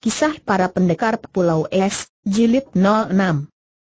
Kisah para pendekar Pulau Es, Jilid 06.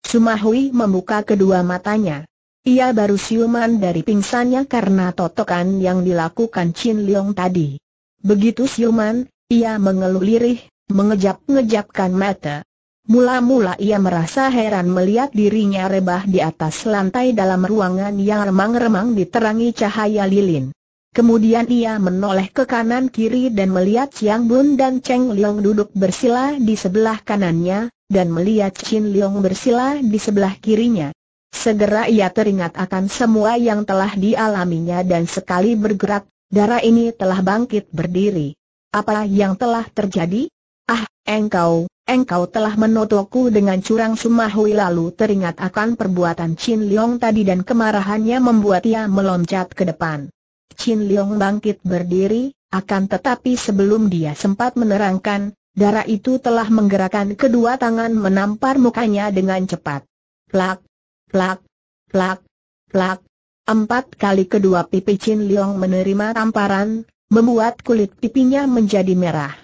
Sumahui membuka kedua matanya. Ia baru siuman dari pingsannya karena totokan yang dilakukan Chin Leong tadi. Begitu siuman, ia mengeluh lirih, mengejap-ngejapkan mata. Mula-mula ia merasa heran melihat dirinya rebah di atas lantai dalam ruangan yang remang-remang diterangi cahaya lilin. Kemudian ia menoleh ke kanan kiri dan melihat Chiang Bun dan Cheng Liang duduk bersila di sebelah kanannya, dan melihat Chin Liang bersila di sebelah kirinya. Segera ia teringat akan semua yang telah dialaminya dan sekali bergerak, darah ini telah bangkit berdiri. Apa yang telah terjadi? Ah, engkau, engkau telah menotoku dengan curang sumahui lalu teringat akan perbuatan Chin Liang tadi dan kemarahannya membuat ia meloncat ke depan. Chin Leong bangkit berdiri, akan tetapi sebelum dia sempat menerangkan, darah itu telah menggerakkan kedua tangan menampar mukanya dengan cepat. Plak, plak, plak, plak. Empat kali kedua pipi Chin Leong menerima tamparan, membuat kulit pipinya menjadi merah.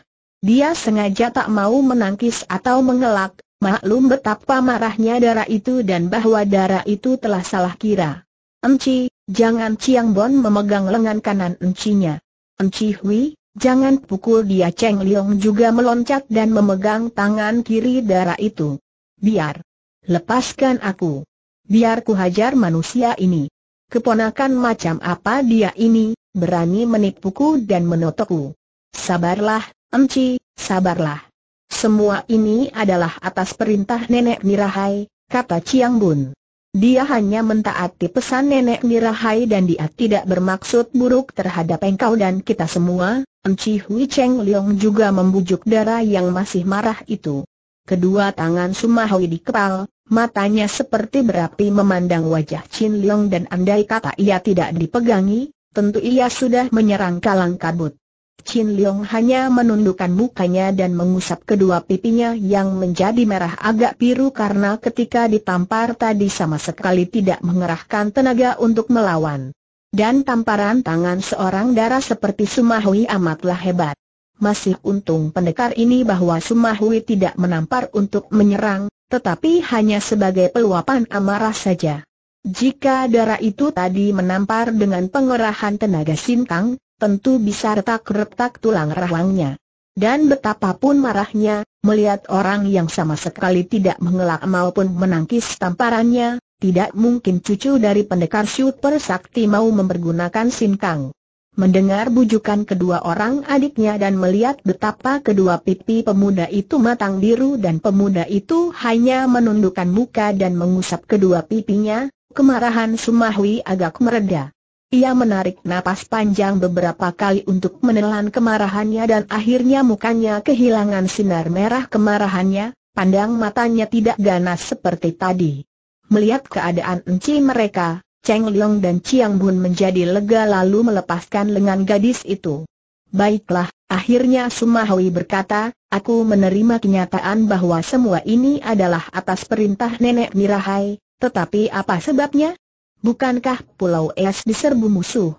Dia sengaja tak mau menangkis atau mengelak, maklum betapa marahnya darah itu dan bahwa darah itu telah salah kira. Emci, Jangan Chiang Bon memegang lengan kanan encinya. Enci Hui, jangan pukul dia Cheng Liong juga meloncat dan memegang tangan kiri darah itu. Biar. Lepaskan aku. Biar ku hajar manusia ini. Keponakan macam apa dia ini, berani menipuku dan menotokku. Sabarlah, Enci, sabarlah. Semua ini adalah atas perintah nenek Nirahai, kata Chiang Bon. Dia hanya mentaati pesan nenek Nirahai dan dia tidak bermaksud buruk terhadap engkau dan kita semua, Enci Hui Cheng Leong juga membujuk darah yang masih marah itu. Kedua tangan Sumahui dikepal, matanya seperti berapi memandang wajah Chin Leong dan andai kata ia tidak dipegangi, tentu ia sudah menyerang kalang kabut. Chin Leong hanya menundukkan mukanya dan mengusap kedua pipinya yang menjadi merah agak biru karena ketika ditampar tadi sama sekali tidak mengerahkan tenaga untuk melawan. Dan tamparan tangan seorang darah seperti Sumahui amatlah hebat. Masih untung pendekar ini bahwa Sumahui tidak menampar untuk menyerang, tetapi hanya sebagai peluapan amarah saja. Jika darah itu tadi menampar dengan pengerahan tenaga sintang, tentu bisa retak-retak tulang rahangnya. Dan betapapun marahnya, melihat orang yang sama sekali tidak mengelak maupun menangkis tamparannya, tidak mungkin cucu dari pendekar super sakti mau mempergunakan sinkang. Mendengar bujukan kedua orang adiknya dan melihat betapa kedua pipi pemuda itu matang biru dan pemuda itu hanya menundukkan muka dan mengusap kedua pipinya, kemarahan Sumahwi agak mereda. Ia menarik napas panjang beberapa kali untuk menelan kemarahannya dan akhirnya mukanya kehilangan sinar merah kemarahannya, pandang matanya tidak ganas seperti tadi. Melihat keadaan enci mereka, Cheng Leong dan Chiang Bun menjadi lega lalu melepaskan lengan gadis itu. Baiklah, akhirnya Sumahui berkata, aku menerima kenyataan bahwa semua ini adalah atas perintah Nenek Mirahai, tetapi apa sebabnya? Bukankah Pulau Es diserbu musuh?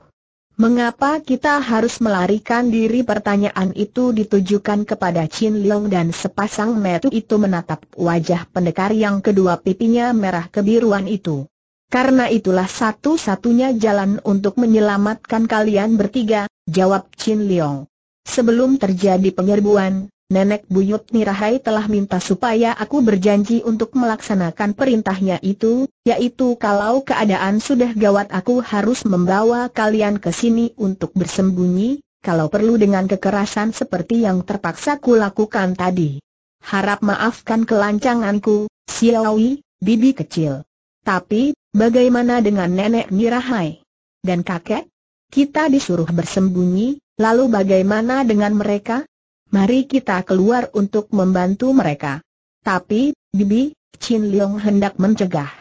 Mengapa kita harus melarikan diri pertanyaan itu ditujukan kepada Chin Leong dan sepasang metu itu menatap wajah pendekar yang kedua pipinya merah kebiruan itu. Karena itulah satu-satunya jalan untuk menyelamatkan kalian bertiga, jawab Chin Leong. Sebelum terjadi penyerbuan, Nenek Buyut Nirahai telah minta supaya aku berjanji untuk melaksanakan perintahnya itu, yaitu kalau keadaan sudah gawat aku harus membawa kalian ke sini untuk bersembunyi, kalau perlu dengan kekerasan seperti yang terpaksa kulakukan tadi. Harap maafkan kelancanganku, Siawi, bibi kecil. Tapi, bagaimana dengan nenek Nirahai? Dan kakek? Kita disuruh bersembunyi, lalu bagaimana dengan mereka? mari kita keluar untuk membantu mereka. Tapi, Bibi, Chin Leong hendak mencegah.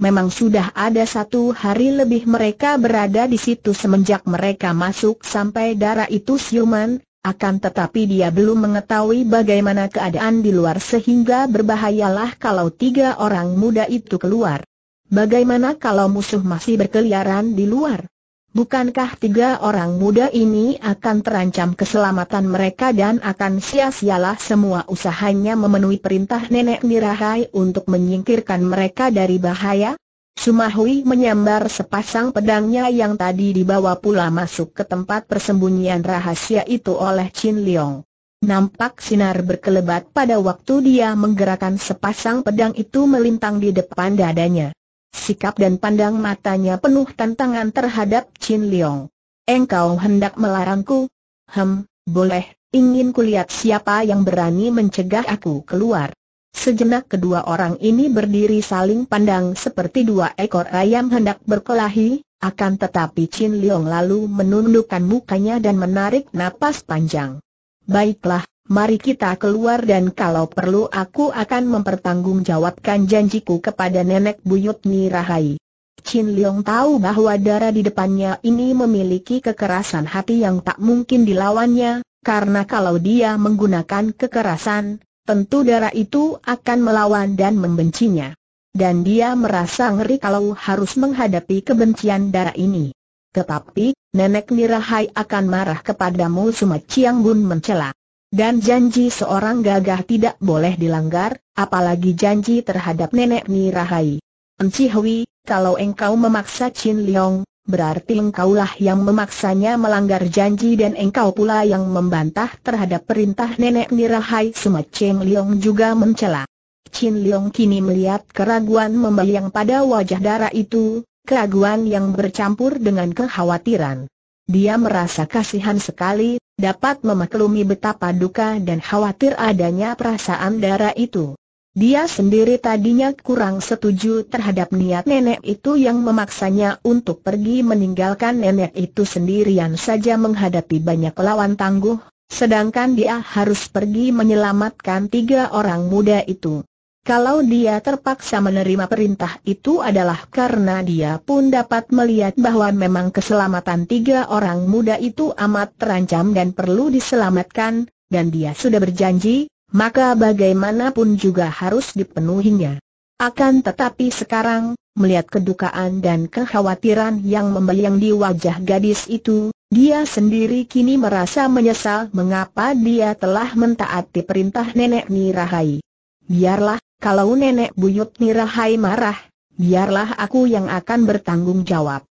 Memang sudah ada satu hari lebih mereka berada di situ semenjak mereka masuk sampai darah itu siuman, akan tetapi dia belum mengetahui bagaimana keadaan di luar sehingga berbahayalah kalau tiga orang muda itu keluar. Bagaimana kalau musuh masih berkeliaran di luar? Bukankah tiga orang muda ini akan terancam keselamatan mereka dan akan sia-sialah semua usahanya memenuhi perintah Nenek Nirahai untuk menyingkirkan mereka dari bahaya? Sumahui menyambar sepasang pedangnya yang tadi dibawa pula masuk ke tempat persembunyian rahasia itu oleh Chin Leong. Nampak sinar berkelebat pada waktu dia menggerakkan sepasang pedang itu melintang di depan dadanya sikap dan pandang matanya penuh tantangan terhadap Chin Leong. Engkau hendak melarangku? Hem, boleh, ingin kulihat siapa yang berani mencegah aku keluar. Sejenak kedua orang ini berdiri saling pandang seperti dua ekor ayam hendak berkelahi, akan tetapi Chin Leong lalu menundukkan mukanya dan menarik napas panjang. Baiklah, mari kita keluar dan kalau perlu aku akan mempertanggungjawabkan janjiku kepada nenek buyut Nirahai. Chin Leong tahu bahwa darah di depannya ini memiliki kekerasan hati yang tak mungkin dilawannya, karena kalau dia menggunakan kekerasan, tentu darah itu akan melawan dan membencinya. Dan dia merasa ngeri kalau harus menghadapi kebencian darah ini. Tetapi, Nenek Nirahai akan marah kepadamu Suma Chiang Bun mencela. Dan janji seorang gagah tidak boleh dilanggar, apalagi janji terhadap nenek Nirahai. Enci Hui, kalau engkau memaksa Chin Leong, berarti engkaulah yang memaksanya melanggar janji dan engkau pula yang membantah terhadap perintah nenek Nirahai Semat Cheng Leong juga mencela. Chin Leong kini melihat keraguan membayang pada wajah darah itu, keraguan yang bercampur dengan kekhawatiran. Dia merasa kasihan sekali, dapat memaklumi betapa duka dan khawatir adanya perasaan darah itu. Dia sendiri tadinya kurang setuju terhadap niat nenek itu yang memaksanya untuk pergi meninggalkan nenek itu sendirian saja menghadapi banyak lawan tangguh, sedangkan dia harus pergi menyelamatkan tiga orang muda itu. Kalau dia terpaksa menerima perintah itu adalah karena dia pun dapat melihat bahwa memang keselamatan tiga orang muda itu amat terancam dan perlu diselamatkan, dan dia sudah berjanji, maka bagaimanapun juga harus dipenuhinya. Akan tetapi sekarang, melihat kedukaan dan kekhawatiran yang membeliang di wajah gadis itu, dia sendiri kini merasa menyesal mengapa dia telah mentaati perintah nenek Nirahai. Biarlah, kalau nenek buyut Nirahai marah, biarlah aku yang akan bertanggung jawab.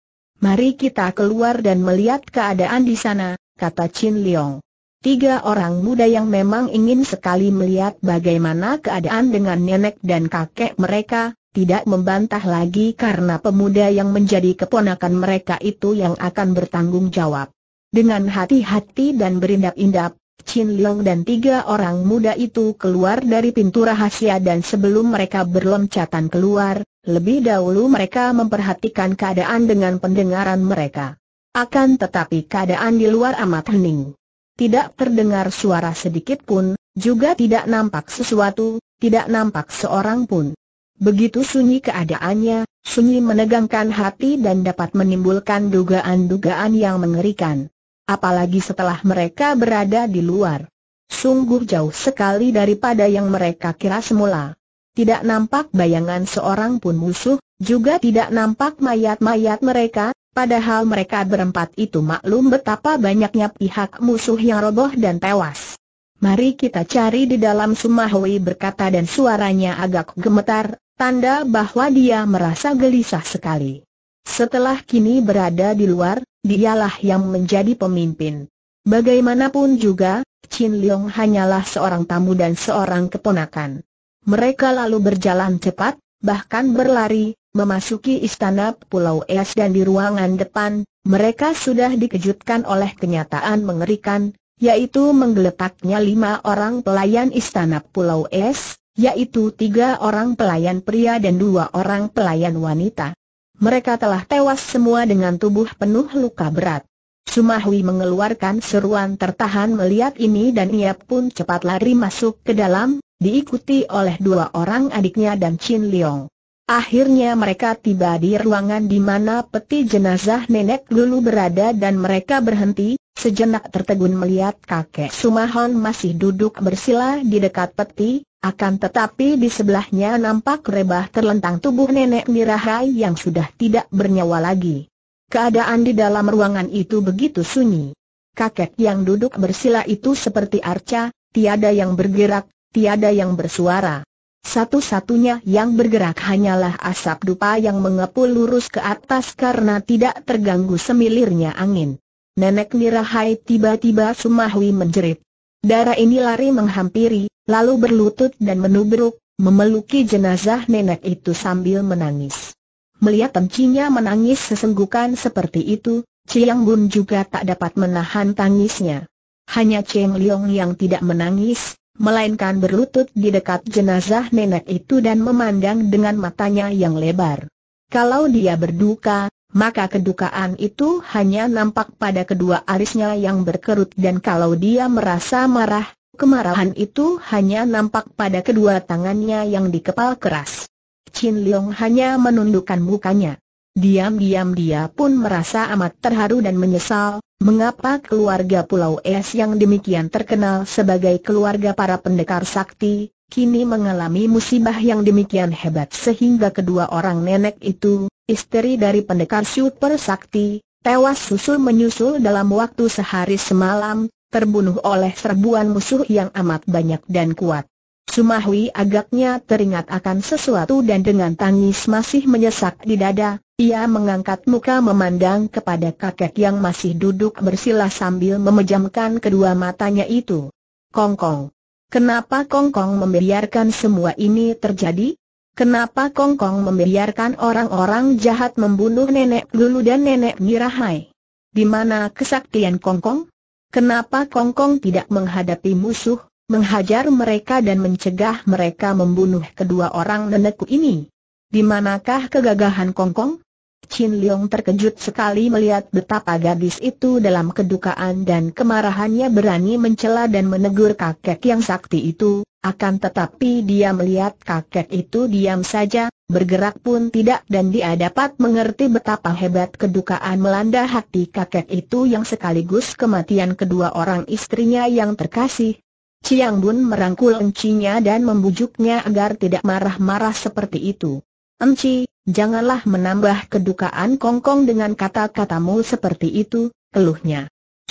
Mari kita keluar dan melihat keadaan di sana, kata Chin Leong. Tiga orang muda yang memang ingin sekali melihat bagaimana keadaan dengan nenek dan kakek mereka, tidak membantah lagi karena pemuda yang menjadi keponakan mereka itu yang akan bertanggung jawab. Dengan hati-hati dan berindap indap Chin Leong dan tiga orang muda itu keluar dari pintu rahasia dan sebelum mereka berloncatan keluar, lebih dahulu mereka memperhatikan keadaan dengan pendengaran mereka. Akan tetapi keadaan di luar amat hening. Tidak terdengar suara sedikit pun, juga tidak nampak sesuatu, tidak nampak seorang pun. Begitu sunyi keadaannya, sunyi menegangkan hati dan dapat menimbulkan dugaan-dugaan yang mengerikan apalagi setelah mereka berada di luar. Sungguh jauh sekali daripada yang mereka kira semula. Tidak nampak bayangan seorang pun musuh, juga tidak nampak mayat-mayat mereka, padahal mereka berempat itu maklum betapa banyaknya pihak musuh yang roboh dan tewas. Mari kita cari di dalam Sumahwi berkata dan suaranya agak gemetar, tanda bahwa dia merasa gelisah sekali. Setelah kini berada di luar, dialah yang menjadi pemimpin. Bagaimanapun juga, Chin Leong hanyalah seorang tamu dan seorang keponakan. Mereka lalu berjalan cepat, bahkan berlari, memasuki istana Pulau Es dan di ruangan depan, mereka sudah dikejutkan oleh kenyataan mengerikan, yaitu menggeletaknya lima orang pelayan istana Pulau Es, yaitu tiga orang pelayan pria dan dua orang pelayan wanita mereka telah tewas semua dengan tubuh penuh luka berat. Sumahui mengeluarkan seruan tertahan melihat ini dan ia pun cepat lari masuk ke dalam, diikuti oleh dua orang adiknya dan Chin Leong. Akhirnya mereka tiba di ruangan di mana peti jenazah nenek dulu berada dan mereka berhenti, sejenak tertegun melihat kakek Sumahon masih duduk bersila di dekat peti, akan tetapi di sebelahnya nampak rebah terlentang tubuh nenek Nirahai yang sudah tidak bernyawa lagi. Keadaan di dalam ruangan itu begitu sunyi. Kakek yang duduk bersila itu seperti arca, tiada yang bergerak, tiada yang bersuara. Satu-satunya yang bergerak hanyalah asap dupa yang mengepul lurus ke atas karena tidak terganggu semilirnya angin. Nenek Nirahai tiba-tiba sumahwi menjerit. Darah ini lari menghampiri, lalu berlutut dan menubruk, memeluki jenazah nenek itu sambil menangis. Melihat pencinya menangis sesenggukan seperti itu, Chiang Bun juga tak dapat menahan tangisnya. Hanya Cheng Liong yang tidak menangis, melainkan berlutut di dekat jenazah nenek itu dan memandang dengan matanya yang lebar. Kalau dia berduka, maka kedukaan itu hanya nampak pada kedua alisnya yang berkerut dan kalau dia merasa marah, kemarahan itu hanya nampak pada kedua tangannya yang dikepal keras. Chin Leong hanya menundukkan mukanya. Diam-diam dia pun merasa amat terharu dan menyesal, mengapa keluarga Pulau Es yang demikian terkenal sebagai keluarga para pendekar sakti, kini mengalami musibah yang demikian hebat sehingga kedua orang nenek itu, istri dari pendekar super sakti, tewas susul menyusul dalam waktu sehari semalam, terbunuh oleh serbuan musuh yang amat banyak dan kuat. Sumahwi agaknya teringat akan sesuatu dan dengan tangis masih menyesak di dada, ia mengangkat muka memandang kepada kakek yang masih duduk bersila sambil memejamkan kedua matanya itu. Kongkong. Kenapa Kongkong membiarkan semua ini terjadi? Kenapa Kong Kong membiarkan orang-orang jahat membunuh nenek Lulu dan nenek Mirahai? Di mana kesaktian Kong Kong? Kenapa Kong Kong tidak menghadapi musuh, menghajar mereka dan mencegah mereka membunuh kedua orang nenekku ini? Di manakah kegagahan Kong Kong? Chin Leong terkejut sekali melihat betapa gadis itu dalam kedukaan dan kemarahannya berani mencela dan menegur kakek yang sakti itu, akan tetapi dia melihat kakek itu diam saja, bergerak pun tidak dan dia dapat mengerti betapa hebat kedukaan melanda hati kakek itu yang sekaligus kematian kedua orang istrinya yang terkasih. Ciang Bun merangkul encinya dan membujuknya agar tidak marah-marah seperti itu. Enci, janganlah menambah kedukaan Kongkong dengan kata-katamu seperti itu, keluhnya.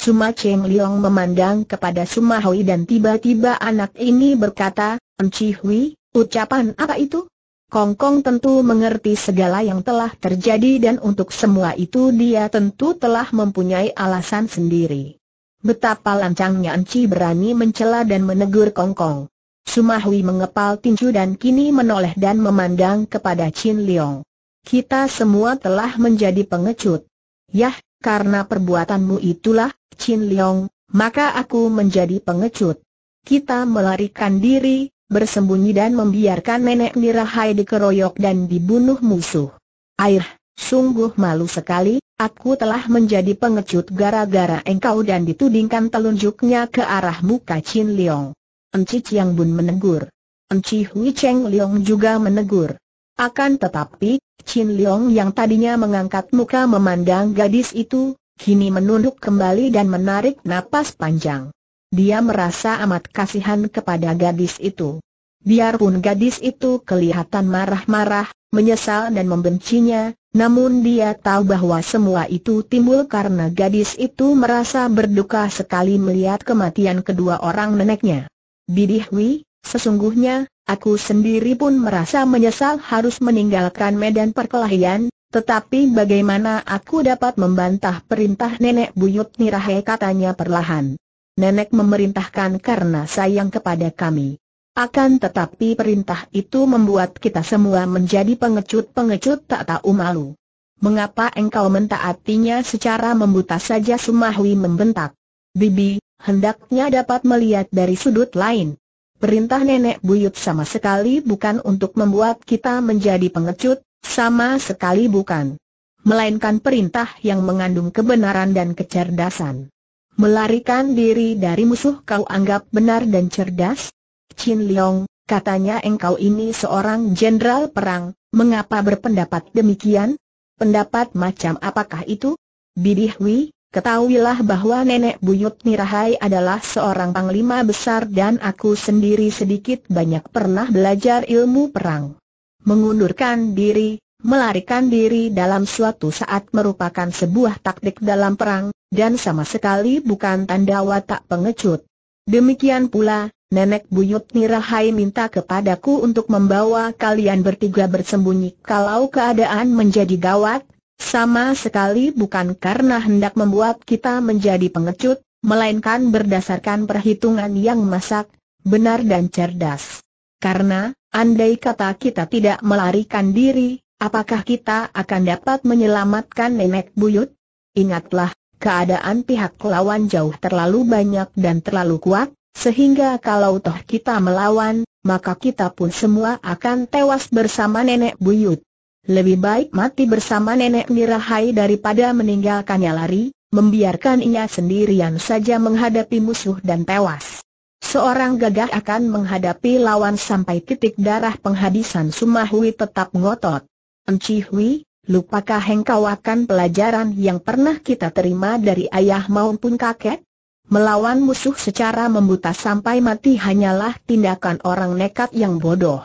Suma Cheng Liong memandang kepada Suma Hui dan tiba-tiba anak ini berkata, Enci Hui, ucapan apa itu? Kong Kong tentu mengerti segala yang telah terjadi dan untuk semua itu dia tentu telah mempunyai alasan sendiri. Betapa lancangnya Enci berani mencela dan menegur Kong Kong. Suma Hui mengepal tinju dan kini menoleh dan memandang kepada Chin Liong. Kita semua telah menjadi pengecut. Yah, karena perbuatanmu itulah, Chin Leong, maka aku menjadi pengecut. Kita melarikan diri, bersembunyi dan membiarkan nenek Nirahai dikeroyok dan dibunuh musuh. Air, sungguh malu sekali, aku telah menjadi pengecut gara-gara engkau dan ditudingkan telunjuknya ke arah muka Chin Leong. Enci Chiang Bun menegur. Enci Hui Cheng Leong juga menegur. Akan tetapi, Chin Leong yang tadinya mengangkat muka memandang gadis itu, kini menunduk kembali dan menarik napas panjang. Dia merasa amat kasihan kepada gadis itu. Biarpun gadis itu kelihatan marah-marah, menyesal dan membencinya, namun dia tahu bahwa semua itu timbul karena gadis itu merasa berduka sekali melihat kematian kedua orang neneknya. Bidihwi, sesungguhnya, aku sendiri pun merasa menyesal harus meninggalkan medan perkelahian, tetapi bagaimana aku dapat membantah perintah nenek buyut Nirahe katanya perlahan. Nenek memerintahkan karena sayang kepada kami. Akan tetapi perintah itu membuat kita semua menjadi pengecut-pengecut tak tahu malu. Mengapa engkau mentaatinya secara membuta saja Sumahwi membentak. Bibi, hendaknya dapat melihat dari sudut lain. Perintah nenek buyut sama sekali bukan untuk membuat kita menjadi pengecut, sama sekali bukan. Melainkan perintah yang mengandung kebenaran dan kecerdasan. Melarikan diri dari musuh kau anggap benar dan cerdas? Chin Leong, katanya engkau ini seorang jenderal perang, mengapa berpendapat demikian? Pendapat macam apakah itu? Bidih Hui, Ketahuilah bahwa nenek buyut Nirahai adalah seorang panglima besar dan aku sendiri sedikit banyak pernah belajar ilmu perang mengundurkan diri, melarikan diri dalam suatu saat merupakan sebuah taktik dalam perang, dan sama sekali bukan tanda watak pengecut. Demikian pula, nenek buyut Nirahai minta kepadaku untuk membawa kalian bertiga bersembunyi kalau keadaan menjadi gawat, sama sekali bukan karena hendak membuat kita menjadi pengecut, melainkan berdasarkan perhitungan yang masak, benar dan cerdas. Karena, andai kata kita tidak melarikan diri, apakah kita akan dapat menyelamatkan nenek buyut? Ingatlah, keadaan pihak lawan jauh terlalu banyak dan terlalu kuat, sehingga kalau toh kita melawan, maka kita pun semua akan tewas bersama nenek buyut. Lebih baik mati bersama nenek Mirahai daripada meninggalkannya lari, membiarkan ia sendirian saja menghadapi musuh dan tewas. Seorang gagah akan menghadapi lawan sampai titik darah penghabisan Sumahui tetap ngotot. Enci Hui, lupakah engkau akan pelajaran yang pernah kita terima dari ayah maupun kakek? Melawan musuh secara membuta sampai mati hanyalah tindakan orang nekat yang bodoh.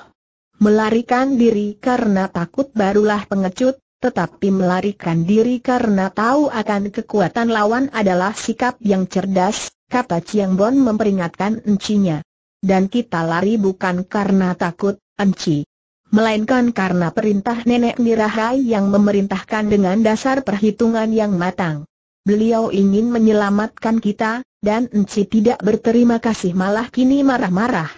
Melarikan diri karena takut barulah pengecut, tetapi melarikan diri karena tahu akan kekuatan lawan adalah sikap yang cerdas, kata Chiang Bon memperingatkan encinya. Dan kita lari bukan karena takut, enci. Melainkan karena perintah nenek Nirahai yang memerintahkan dengan dasar perhitungan yang matang. Beliau ingin menyelamatkan kita, dan enci tidak berterima kasih malah kini marah-marah.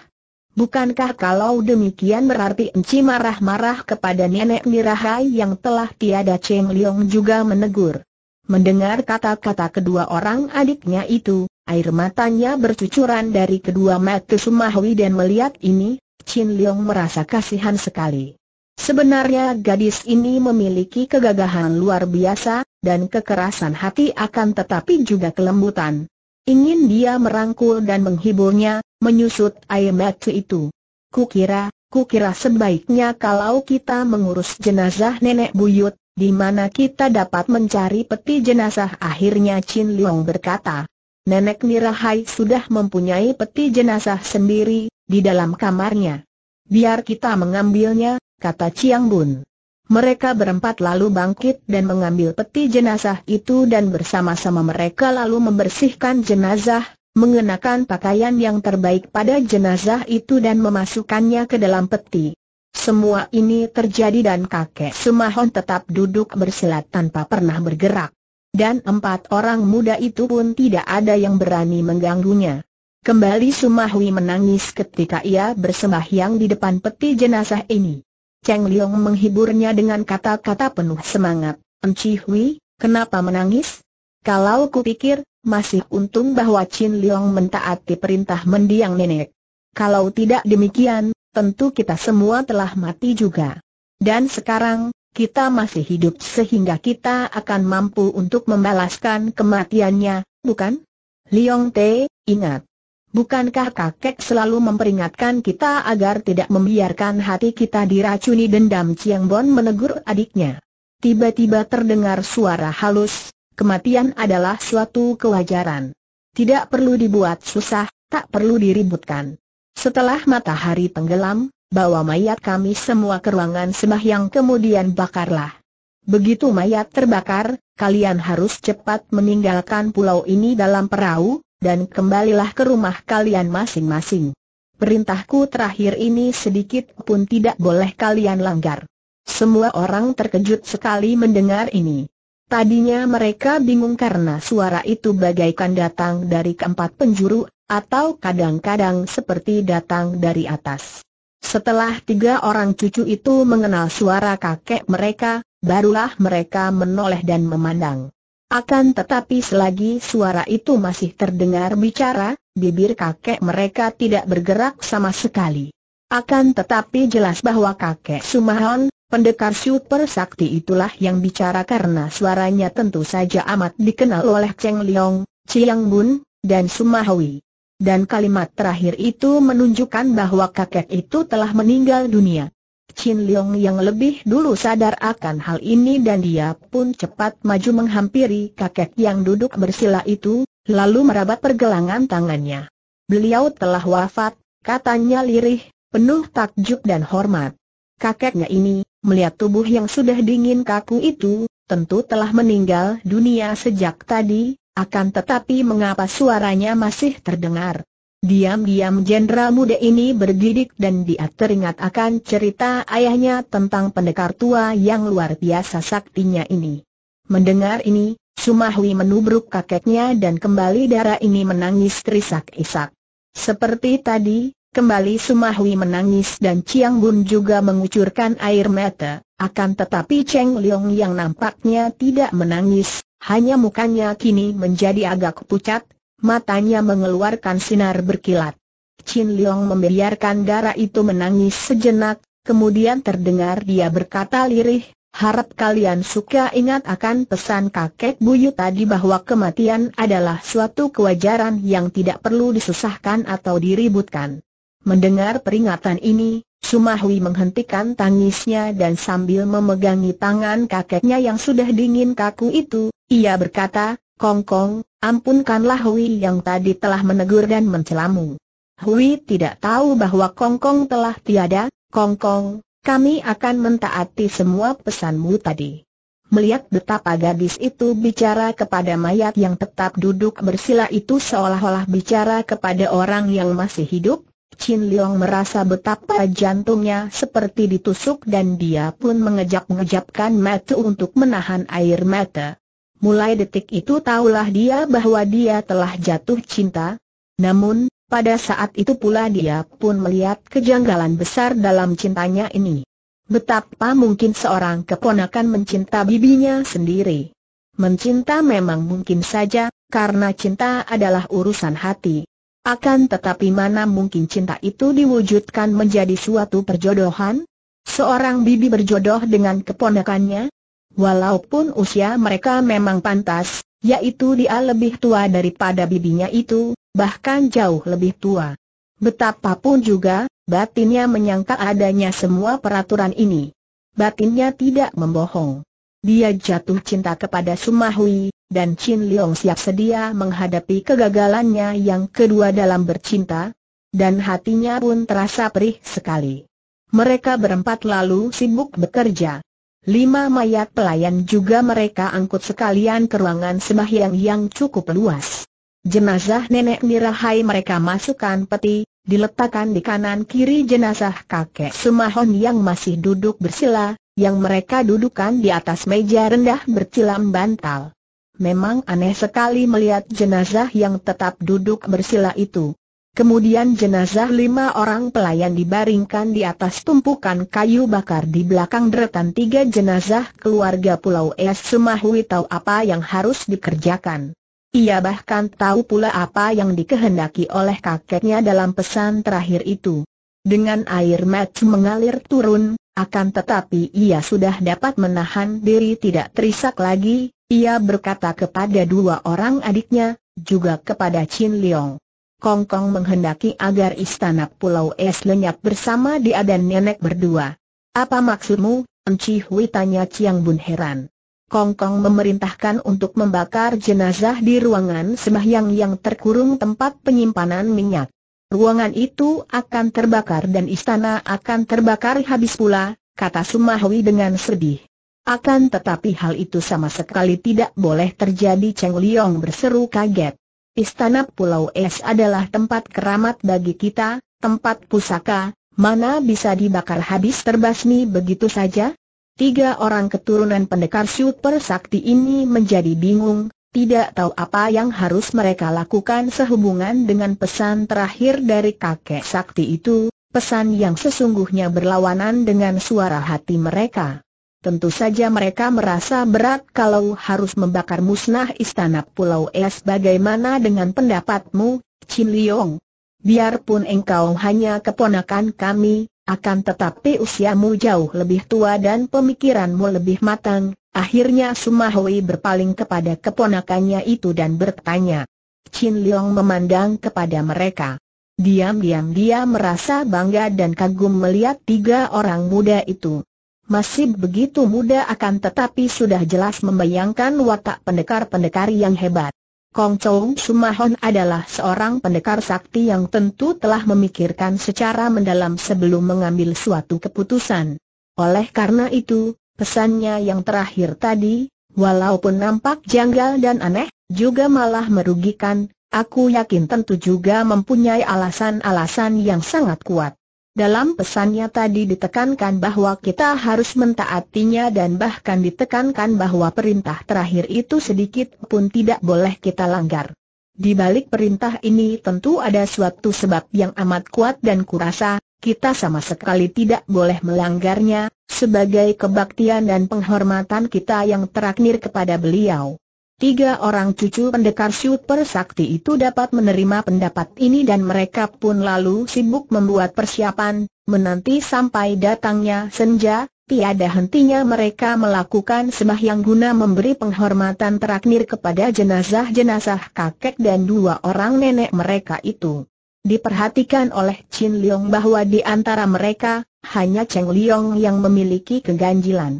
Bukankah kalau demikian berarti Enci marah-marah kepada nenek Nirahai yang telah tiada Cheng Liong juga menegur. Mendengar kata-kata kedua orang adiknya itu, Air matanya bercucuran dari kedua mata Sumahwi dan melihat ini, Chin Leong merasa kasihan sekali. Sebenarnya gadis ini memiliki kegagahan luar biasa, dan kekerasan hati akan tetapi juga kelembutan. Ingin dia merangkul dan menghiburnya, menyusut air mata itu. Kukira, kukira sebaiknya kalau kita mengurus jenazah nenek buyut, di mana kita dapat mencari peti jenazah akhirnya Chin Leong berkata. Nenek Mirahai sudah mempunyai peti jenazah sendiri, di dalam kamarnya. Biar kita mengambilnya, kata Chiang Bun. Mereka berempat lalu bangkit dan mengambil peti jenazah itu dan bersama-sama mereka lalu membersihkan jenazah, mengenakan pakaian yang terbaik pada jenazah itu dan memasukkannya ke dalam peti. Semua ini terjadi dan kakek Sumahon tetap duduk berselat tanpa pernah bergerak dan empat orang muda itu pun tidak ada yang berani mengganggunya. Kembali Sumahwi menangis ketika ia bersembahyang di depan peti jenazah ini. Cheng Liong menghiburnya dengan kata-kata penuh semangat, Enci Hui, kenapa menangis? Kalau kupikir, masih untung bahwa Chin Liong mentaati perintah mendiang nenek. Kalau tidak demikian, tentu kita semua telah mati juga. Dan sekarang, kita masih hidup sehingga kita akan mampu untuk membalaskan kematiannya, bukan? Liong Te, ingat. Bukankah kakek selalu memperingatkan kita agar tidak membiarkan hati kita diracuni dendam Chiang Bon menegur adiknya. Tiba-tiba terdengar suara halus, kematian adalah suatu kewajaran. Tidak perlu dibuat susah, tak perlu diributkan. Setelah matahari tenggelam, bawa mayat kami semua ke ruangan sembah yang kemudian bakarlah. Begitu mayat terbakar, kalian harus cepat meninggalkan pulau ini dalam perahu, dan kembalilah ke rumah kalian masing-masing. Perintahku terakhir ini sedikit pun tidak boleh kalian langgar. Semua orang terkejut sekali mendengar ini. Tadinya mereka bingung karena suara itu bagaikan datang dari keempat penjuru, atau kadang-kadang seperti datang dari atas. Setelah tiga orang cucu itu mengenal suara kakek mereka, barulah mereka menoleh dan memandang. Akan tetapi selagi suara itu masih terdengar bicara, bibir kakek mereka tidak bergerak sama sekali. Akan tetapi jelas bahwa kakek Sumahon, pendekar super sakti itulah yang bicara karena suaranya tentu saja amat dikenal oleh Cheng Liong, Chiang Bun, dan Sumahui dan kalimat terakhir itu menunjukkan bahwa kakek itu telah meninggal dunia. Chin Leong yang lebih dulu sadar akan hal ini dan dia pun cepat maju menghampiri kakek yang duduk bersila itu, lalu merabat pergelangan tangannya. Beliau telah wafat, katanya lirih, penuh takjub dan hormat. Kakeknya ini, melihat tubuh yang sudah dingin kaku itu, tentu telah meninggal dunia sejak tadi, akan tetapi mengapa suaranya masih terdengar? Diam-diam jenderal muda ini berdidik dan dia teringat akan cerita ayahnya tentang pendekar tua yang luar biasa saktinya ini. Mendengar ini, Sumahwi menubruk kakeknya dan kembali darah ini menangis terisak-isak. Seperti tadi, kembali Sumahwi menangis dan Chiang Bun juga mengucurkan air mata. Akan tetapi Cheng Leong yang nampaknya tidak menangis, hanya mukanya kini menjadi agak pucat, matanya mengeluarkan sinar berkilat. Chin Leong membiarkan darah itu menangis sejenak, kemudian terdengar dia berkata lirih, harap kalian suka ingat akan pesan kakek Buyu tadi bahwa kematian adalah suatu kewajaran yang tidak perlu disusahkan atau diributkan. Mendengar peringatan ini, Sumahui menghentikan tangisnya dan sambil memegangi tangan kakeknya yang sudah dingin kaku itu, ia berkata, Kongkong, Kong, ampunkanlah Hui yang tadi telah menegur dan mencelamu. Hui tidak tahu bahwa Kongkong Kong telah tiada, Kongkong, Kong, kami akan mentaati semua pesanmu tadi. Melihat betapa gadis itu bicara kepada mayat yang tetap duduk bersila itu seolah-olah bicara kepada orang yang masih hidup, Chin Leong merasa betapa jantungnya seperti ditusuk dan dia pun mengejap-ngejapkan mata untuk menahan air mata. Mulai detik itu taulah dia bahwa dia telah jatuh cinta. Namun, pada saat itu pula dia pun melihat kejanggalan besar dalam cintanya ini. Betapa mungkin seorang keponakan mencinta bibinya sendiri. Mencinta memang mungkin saja, karena cinta adalah urusan hati. Akan tetapi mana mungkin cinta itu diwujudkan menjadi suatu perjodohan? Seorang bibi berjodoh dengan keponakannya? Walaupun usia mereka memang pantas, yaitu dia lebih tua daripada bibinya itu, bahkan jauh lebih tua. Betapapun juga, batinnya menyangka adanya semua peraturan ini. Batinnya tidak membohong. Dia jatuh cinta kepada Sumahui, dan Chin Leong siap sedia menghadapi kegagalannya yang kedua dalam bercinta, dan hatinya pun terasa perih sekali. Mereka berempat lalu sibuk bekerja. Lima mayat pelayan juga mereka angkut sekalian ke ruangan sembahyang yang cukup luas. Jenazah nenek Nirahai mereka masukkan peti, diletakkan di kanan kiri jenazah kakek Sumahon yang masih duduk bersila, yang mereka dudukan di atas meja rendah bercilam bantal. Memang aneh sekali melihat jenazah yang tetap duduk bersila itu. Kemudian jenazah lima orang pelayan dibaringkan di atas tumpukan kayu bakar di belakang deretan tiga jenazah keluarga Pulau Es Sumahui tahu apa yang harus dikerjakan. Ia bahkan tahu pula apa yang dikehendaki oleh kakeknya dalam pesan terakhir itu. Dengan air mata mengalir turun, akan tetapi ia sudah dapat menahan diri tidak terisak lagi, ia berkata kepada dua orang adiknya, juga kepada Chin Leong. Kong Kong menghendaki agar istana Pulau Es lenyap bersama dia dan nenek berdua. Apa maksudmu? Enci Hui tanya Chiang Bun heran. Kong Kong memerintahkan untuk membakar jenazah di ruangan sembahyang yang terkurung tempat penyimpanan minyak. Ruangan itu akan terbakar dan istana akan terbakar habis pula, kata Sumahwi dengan sedih. Akan tetapi hal itu sama sekali tidak boleh terjadi Cheng Liong berseru kaget. Istana Pulau Es adalah tempat keramat bagi kita, tempat pusaka, mana bisa dibakar habis terbasmi begitu saja? Tiga orang keturunan pendekar super sakti ini menjadi bingung, tidak tahu apa yang harus mereka lakukan sehubungan dengan pesan terakhir dari kakek sakti itu, pesan yang sesungguhnya berlawanan dengan suara hati mereka. Tentu saja mereka merasa berat kalau harus membakar musnah istana Pulau Es bagaimana dengan pendapatmu, Chin Liong? Biarpun engkau hanya keponakan kami, akan tetapi usiamu jauh lebih tua dan pemikiranmu lebih matang, akhirnya Sumahui berpaling kepada keponakannya itu dan bertanya. Chin Liong memandang kepada mereka. Diam-diam dia merasa bangga dan kagum melihat tiga orang muda itu masih begitu muda akan tetapi sudah jelas membayangkan watak pendekar-pendekar yang hebat. Kong Chong Sumahon adalah seorang pendekar sakti yang tentu telah memikirkan secara mendalam sebelum mengambil suatu keputusan. Oleh karena itu, pesannya yang terakhir tadi, walaupun nampak janggal dan aneh, juga malah merugikan, aku yakin tentu juga mempunyai alasan-alasan yang sangat kuat. Dalam pesannya tadi ditekankan bahwa kita harus mentaatinya dan bahkan ditekankan bahwa perintah terakhir itu sedikit pun tidak boleh kita langgar. Di balik perintah ini tentu ada suatu sebab yang amat kuat dan kurasa, kita sama sekali tidak boleh melanggarnya, sebagai kebaktian dan penghormatan kita yang terakhir kepada beliau. Tiga orang cucu pendekar super sakti itu dapat menerima pendapat ini dan mereka pun lalu sibuk membuat persiapan, menanti sampai datangnya senja, tiada hentinya mereka melakukan sembahyang guna memberi penghormatan terakhir kepada jenazah-jenazah kakek dan dua orang nenek mereka itu. Diperhatikan oleh Chin Leong bahwa di antara mereka, hanya Cheng Leong yang memiliki keganjilan.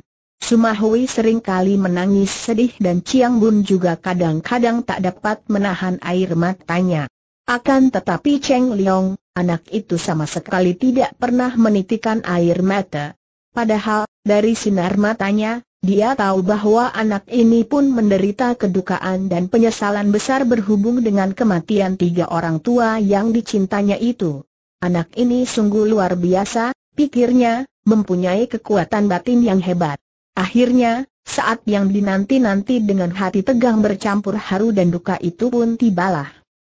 Sumahui seringkali menangis sedih dan Chiang Bun juga kadang-kadang tak dapat menahan air matanya. Akan tetapi Cheng Liong, anak itu sama sekali tidak pernah menitikan air mata. Padahal, dari sinar matanya, dia tahu bahwa anak ini pun menderita kedukaan dan penyesalan besar berhubung dengan kematian tiga orang tua yang dicintanya itu. Anak ini sungguh luar biasa, pikirnya, mempunyai kekuatan batin yang hebat. Akhirnya, saat yang dinanti-nanti dengan hati tegang bercampur haru dan duka itu pun tibalah.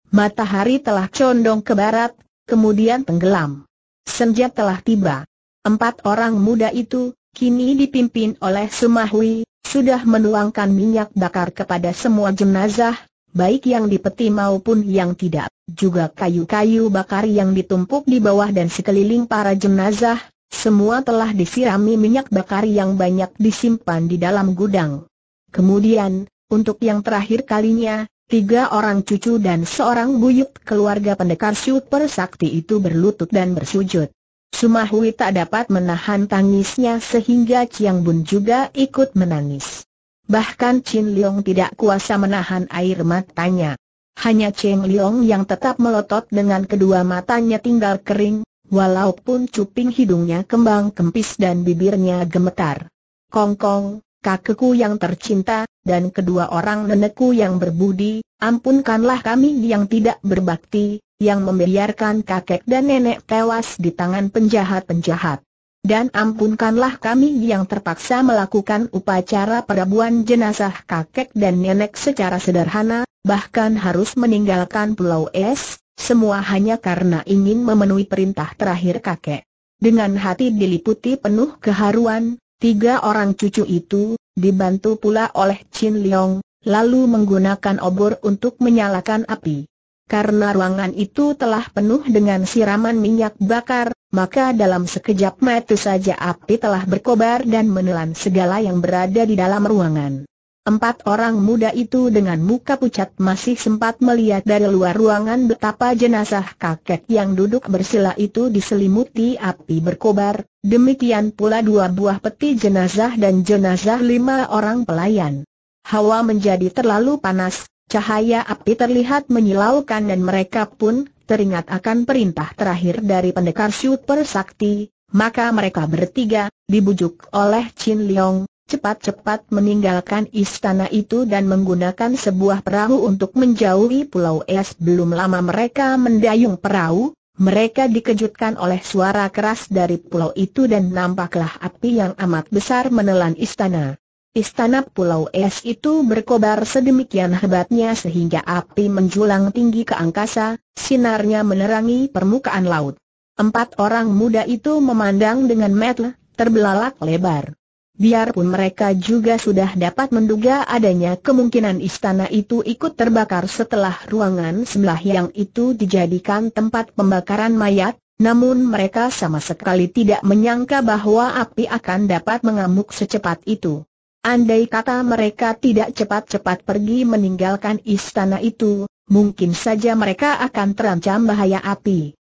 Matahari telah condong ke barat, kemudian tenggelam. Senja telah tiba. Empat orang muda itu, kini dipimpin oleh Sumahui, sudah menuangkan minyak bakar kepada semua jenazah, baik yang dipeti maupun yang tidak. Juga kayu-kayu bakar yang ditumpuk di bawah dan sekeliling para jenazah, semua telah disirami minyak bakar yang banyak disimpan di dalam gudang. Kemudian, untuk yang terakhir kalinya, tiga orang cucu dan seorang buyut keluarga pendekar super sakti itu berlutut dan bersujud. Sumahui tak dapat menahan tangisnya sehingga Chiang Bun juga ikut menangis. Bahkan Chin Leong tidak kuasa menahan air matanya. Hanya Cheng Leong yang tetap melotot dengan kedua matanya tinggal kering, Walaupun cuping hidungnya kembang kempis dan bibirnya gemetar. Kongkong, kakekku yang tercinta, dan kedua orang nenekku yang berbudi, ampunkanlah kami yang tidak berbakti, yang membiarkan kakek dan nenek tewas di tangan penjahat-penjahat. Dan ampunkanlah kami yang terpaksa melakukan upacara perabuan jenazah kakek dan nenek secara sederhana, bahkan harus meninggalkan pulau es, semua hanya karena ingin memenuhi perintah terakhir kakek. Dengan hati diliputi penuh keharuan, tiga orang cucu itu, dibantu pula oleh Chin Leong, lalu menggunakan obor untuk menyalakan api. Karena ruangan itu telah penuh dengan siraman minyak bakar, maka dalam sekejap mata saja api telah berkobar dan menelan segala yang berada di dalam ruangan. Empat orang muda itu dengan muka pucat masih sempat melihat dari luar ruangan betapa jenazah kakek yang duduk bersila itu diselimuti api berkobar, demikian pula dua buah peti jenazah dan jenazah lima orang pelayan. Hawa menjadi terlalu panas, cahaya api terlihat menyilaukan dan mereka pun teringat akan perintah terakhir dari pendekar Super Sakti, maka mereka bertiga, dibujuk oleh Chin Leong, cepat-cepat meninggalkan istana itu dan menggunakan sebuah perahu untuk menjauhi Pulau Es. Belum lama mereka mendayung perahu, mereka dikejutkan oleh suara keras dari pulau itu dan nampaklah api yang amat besar menelan istana. Istana Pulau Es itu berkobar sedemikian hebatnya sehingga api menjulang tinggi ke angkasa, sinarnya menerangi permukaan laut. Empat orang muda itu memandang dengan mata terbelalak lebar biarpun mereka juga sudah dapat menduga adanya kemungkinan istana itu ikut terbakar setelah ruangan sebelah yang itu dijadikan tempat pembakaran mayat, namun mereka sama sekali tidak menyangka bahwa api akan dapat mengamuk secepat itu. Andai kata mereka tidak cepat-cepat pergi meninggalkan istana itu, mungkin saja mereka akan terancam bahaya api.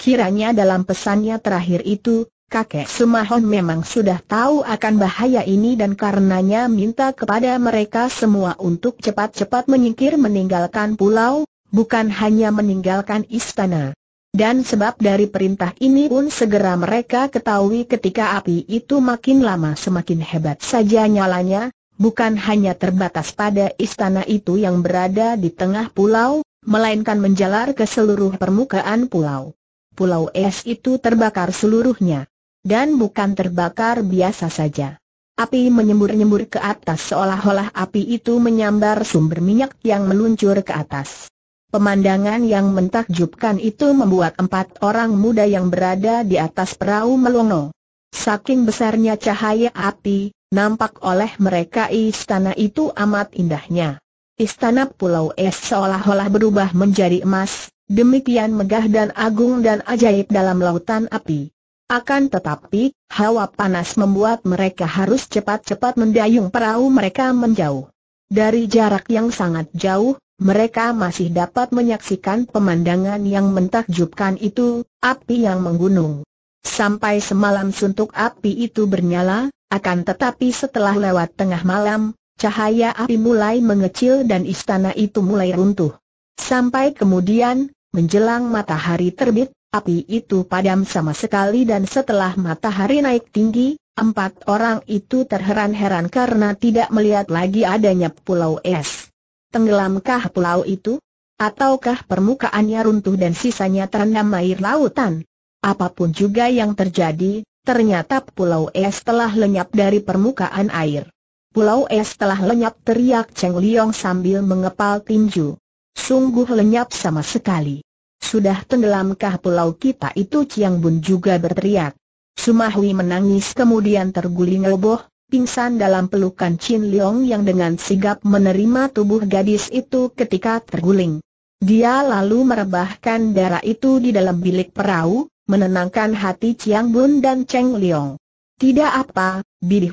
Kiranya dalam pesannya terakhir itu, Kakek Sumahon memang sudah tahu akan bahaya ini dan karenanya minta kepada mereka semua untuk cepat-cepat menyingkir meninggalkan pulau, bukan hanya meninggalkan istana. Dan sebab dari perintah ini pun segera mereka ketahui ketika api itu makin lama semakin hebat saja nyalanya, bukan hanya terbatas pada istana itu yang berada di tengah pulau, melainkan menjalar ke seluruh permukaan pulau. Pulau es itu terbakar seluruhnya dan bukan terbakar biasa saja. Api menyembur-nyembur ke atas seolah-olah api itu menyambar sumber minyak yang meluncur ke atas. Pemandangan yang mentakjubkan itu membuat empat orang muda yang berada di atas perahu melongo. Saking besarnya cahaya api, nampak oleh mereka istana itu amat indahnya. Istana Pulau Es seolah-olah berubah menjadi emas, demikian megah dan agung dan ajaib dalam lautan api. Akan tetapi, hawa panas membuat mereka harus cepat-cepat mendayung perahu mereka menjauh. Dari jarak yang sangat jauh, mereka masih dapat menyaksikan pemandangan yang mentakjubkan itu, api yang menggunung. Sampai semalam suntuk api itu bernyala, akan tetapi setelah lewat tengah malam, cahaya api mulai mengecil dan istana itu mulai runtuh. Sampai kemudian, menjelang matahari terbit, Api itu padam sama sekali dan setelah matahari naik tinggi, empat orang itu terheran-heran karena tidak melihat lagi adanya pulau es. Tenggelamkah pulau itu? Ataukah permukaannya runtuh dan sisanya terendam air lautan? Apapun juga yang terjadi, ternyata pulau es telah lenyap dari permukaan air. Pulau es telah lenyap teriak Cheng Liong sambil mengepal tinju. Sungguh lenyap sama sekali. Sudah tenggelamkah pulau kita itu Ciang Bun juga berteriak. Sumahui menangis kemudian terguling roboh, pingsan dalam pelukan Chin Leong yang dengan sigap menerima tubuh gadis itu ketika terguling. Dia lalu merebahkan darah itu di dalam bilik perahu, menenangkan hati Ciang Bun dan Cheng Leong. Tidak apa,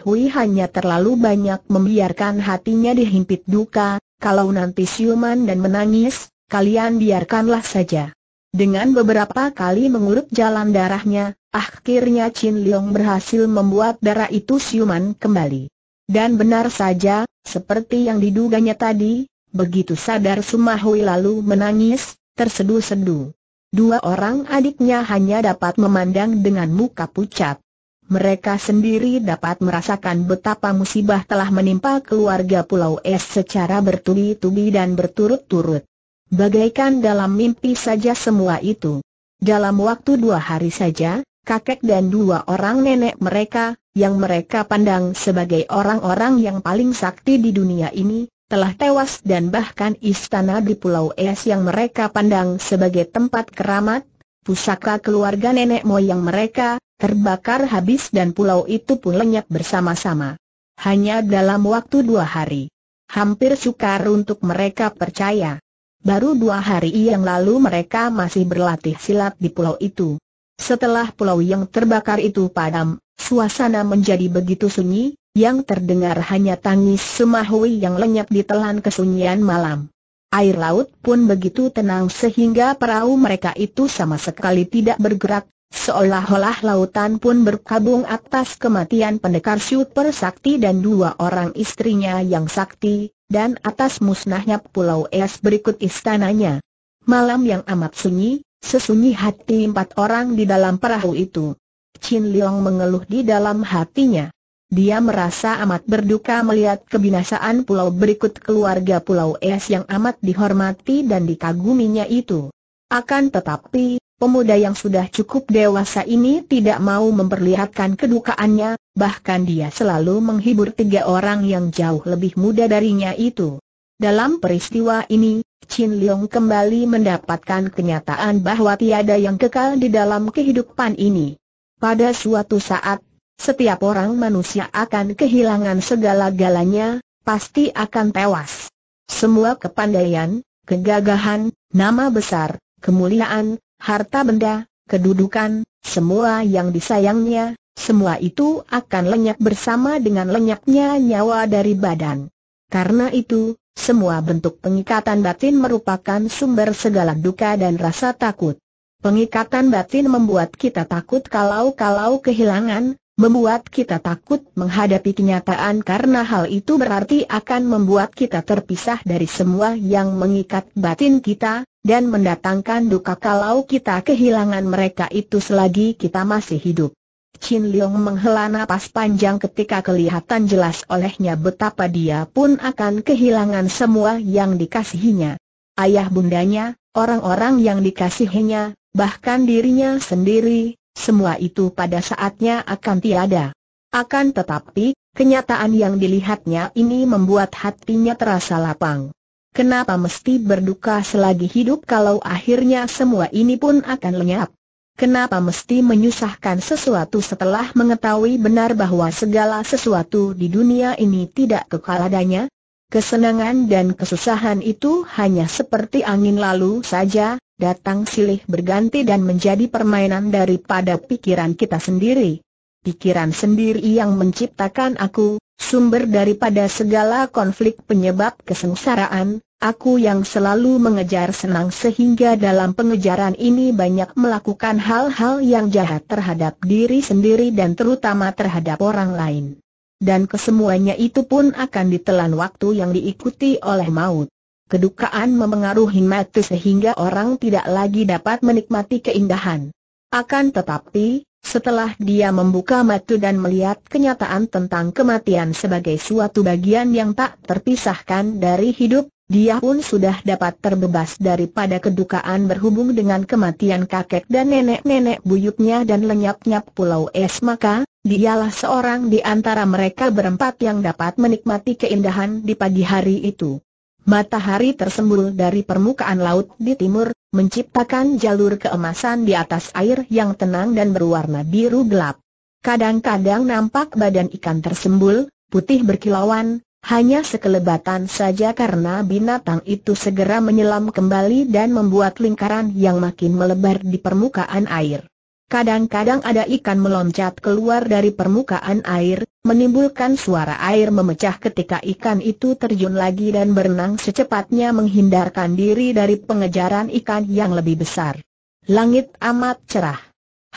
Hui hanya terlalu banyak membiarkan hatinya dihimpit duka, kalau nanti siuman dan menangis, kalian biarkanlah saja. Dengan beberapa kali mengurut jalan darahnya, akhirnya Chin Leong berhasil membuat darah itu siuman kembali. Dan benar saja, seperti yang diduganya tadi, begitu sadar Sumahui lalu menangis, tersedu-sedu. Dua orang adiknya hanya dapat memandang dengan muka pucat. Mereka sendiri dapat merasakan betapa musibah telah menimpa keluarga Pulau Es secara bertubi-tubi dan berturut-turut. Bagaikan dalam mimpi saja semua itu. Dalam waktu dua hari saja, kakek dan dua orang nenek mereka, yang mereka pandang sebagai orang-orang yang paling sakti di dunia ini, telah tewas dan bahkan istana di Pulau Es yang mereka pandang sebagai tempat keramat, pusaka keluarga nenek moyang mereka, terbakar habis dan pulau itu pun lenyap bersama-sama. Hanya dalam waktu dua hari. Hampir sukar untuk mereka percaya. Baru dua hari yang lalu mereka masih berlatih silat di pulau itu. Setelah pulau yang terbakar itu padam, suasana menjadi begitu sunyi, yang terdengar hanya tangis semahui yang lenyap di telan kesunyian malam. Air laut pun begitu tenang sehingga perahu mereka itu sama sekali tidak bergerak, seolah-olah lautan pun berkabung atas kematian pendekar Super Sakti dan dua orang istrinya yang sakti, dan atas musnahnya Pulau Es berikut istananya. Malam yang amat sunyi, sesunyi hati empat orang di dalam perahu itu. Chin Liang mengeluh di dalam hatinya. Dia merasa amat berduka melihat kebinasaan pulau berikut keluarga Pulau Es yang amat dihormati dan dikaguminya itu. Akan tetapi, Pemuda yang sudah cukup dewasa ini tidak mau memperlihatkan kedukaannya, bahkan dia selalu menghibur tiga orang yang jauh lebih muda darinya itu. Dalam peristiwa ini, Chin Leong kembali mendapatkan kenyataan bahwa tiada yang kekal di dalam kehidupan ini. Pada suatu saat, setiap orang manusia akan kehilangan segala-galanya, pasti akan tewas. Semua kepandaian, kegagahan, nama besar, kemuliaan, harta benda, kedudukan, semua yang disayangnya, semua itu akan lenyap bersama dengan lenyapnya nyawa dari badan. Karena itu, semua bentuk pengikatan batin merupakan sumber segala duka dan rasa takut. Pengikatan batin membuat kita takut kalau-kalau kehilangan, membuat kita takut menghadapi kenyataan karena hal itu berarti akan membuat kita terpisah dari semua yang mengikat batin kita, dan mendatangkan duka kalau kita kehilangan mereka itu selagi kita masih hidup. Chin Leong menghela napas panjang ketika kelihatan jelas olehnya betapa dia pun akan kehilangan semua yang dikasihinya. Ayah bundanya, orang-orang yang dikasihinya, bahkan dirinya sendiri, semua itu pada saatnya akan tiada. Akan tetapi, kenyataan yang dilihatnya ini membuat hatinya terasa lapang. Kenapa mesti berduka selagi hidup kalau akhirnya semua ini pun akan lenyap? Kenapa mesti menyusahkan sesuatu setelah mengetahui benar bahwa segala sesuatu di dunia ini tidak kekal adanya? Kesenangan dan kesusahan itu hanya seperti angin lalu saja, datang silih berganti dan menjadi permainan daripada pikiran kita sendiri. Pikiran sendiri yang menciptakan aku, sumber daripada segala konflik penyebab kesengsaraan, aku yang selalu mengejar senang sehingga dalam pengejaran ini banyak melakukan hal-hal yang jahat terhadap diri sendiri dan terutama terhadap orang lain. Dan kesemuanya itu pun akan ditelan waktu yang diikuti oleh maut kedukaan memengaruhi mata sehingga orang tidak lagi dapat menikmati keindahan. Akan tetapi, setelah dia membuka mata dan melihat kenyataan tentang kematian sebagai suatu bagian yang tak terpisahkan dari hidup, dia pun sudah dapat terbebas daripada kedukaan berhubung dengan kematian kakek dan nenek-nenek buyutnya dan lenyapnya Pulau Es maka, dialah seorang di antara mereka berempat yang dapat menikmati keindahan di pagi hari itu. Matahari tersembul dari permukaan laut di timur, menciptakan jalur keemasan di atas air yang tenang dan berwarna biru gelap. Kadang-kadang nampak badan ikan tersembul, putih berkilauan, hanya sekelebatan saja karena binatang itu segera menyelam kembali dan membuat lingkaran yang makin melebar di permukaan air. Kadang-kadang ada ikan meloncat keluar dari permukaan air, menimbulkan suara air memecah ketika ikan itu terjun lagi dan berenang secepatnya menghindarkan diri dari pengejaran ikan yang lebih besar. Langit amat cerah.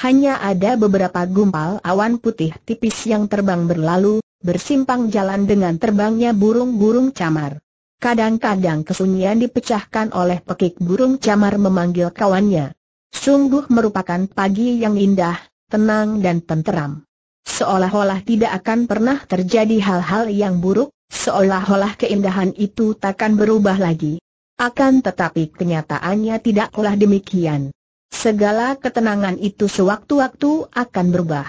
Hanya ada beberapa gumpal awan putih tipis yang terbang berlalu, bersimpang jalan dengan terbangnya burung-burung camar. Kadang-kadang kesunyian dipecahkan oleh pekik burung camar memanggil kawannya. Sungguh merupakan pagi yang indah, tenang dan tenteram. Seolah-olah tidak akan pernah terjadi hal-hal yang buruk, seolah-olah keindahan itu takkan berubah lagi. Akan tetapi kenyataannya tidaklah demikian. Segala ketenangan itu sewaktu-waktu akan berubah.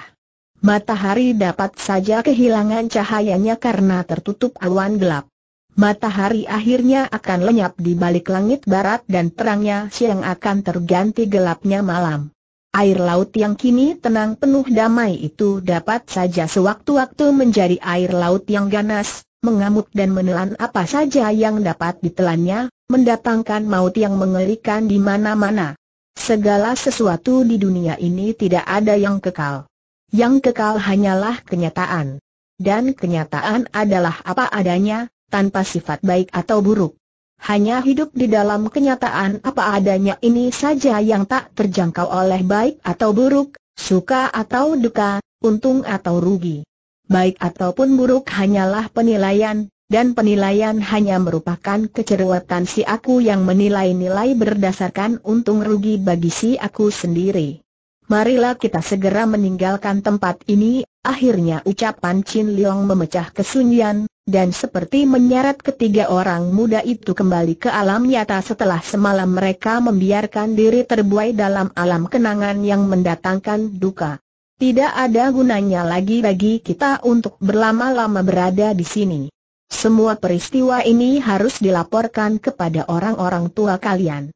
Matahari dapat saja kehilangan cahayanya karena tertutup awan gelap matahari akhirnya akan lenyap di balik langit barat dan terangnya siang akan terganti gelapnya malam. Air laut yang kini tenang penuh damai itu dapat saja sewaktu-waktu menjadi air laut yang ganas, mengamuk dan menelan apa saja yang dapat ditelannya, mendatangkan maut yang mengerikan di mana-mana. Segala sesuatu di dunia ini tidak ada yang kekal. Yang kekal hanyalah kenyataan. Dan kenyataan adalah apa adanya, tanpa sifat baik atau buruk. Hanya hidup di dalam kenyataan apa adanya ini saja yang tak terjangkau oleh baik atau buruk, suka atau duka, untung atau rugi. Baik ataupun buruk hanyalah penilaian, dan penilaian hanya merupakan kecerewetan si aku yang menilai nilai berdasarkan untung rugi bagi si aku sendiri marilah kita segera meninggalkan tempat ini, akhirnya ucapan Chin Leong memecah kesunyian, dan seperti menyeret ketiga orang muda itu kembali ke alam nyata setelah semalam mereka membiarkan diri terbuai dalam alam kenangan yang mendatangkan duka. Tidak ada gunanya lagi bagi kita untuk berlama-lama berada di sini. Semua peristiwa ini harus dilaporkan kepada orang-orang tua kalian.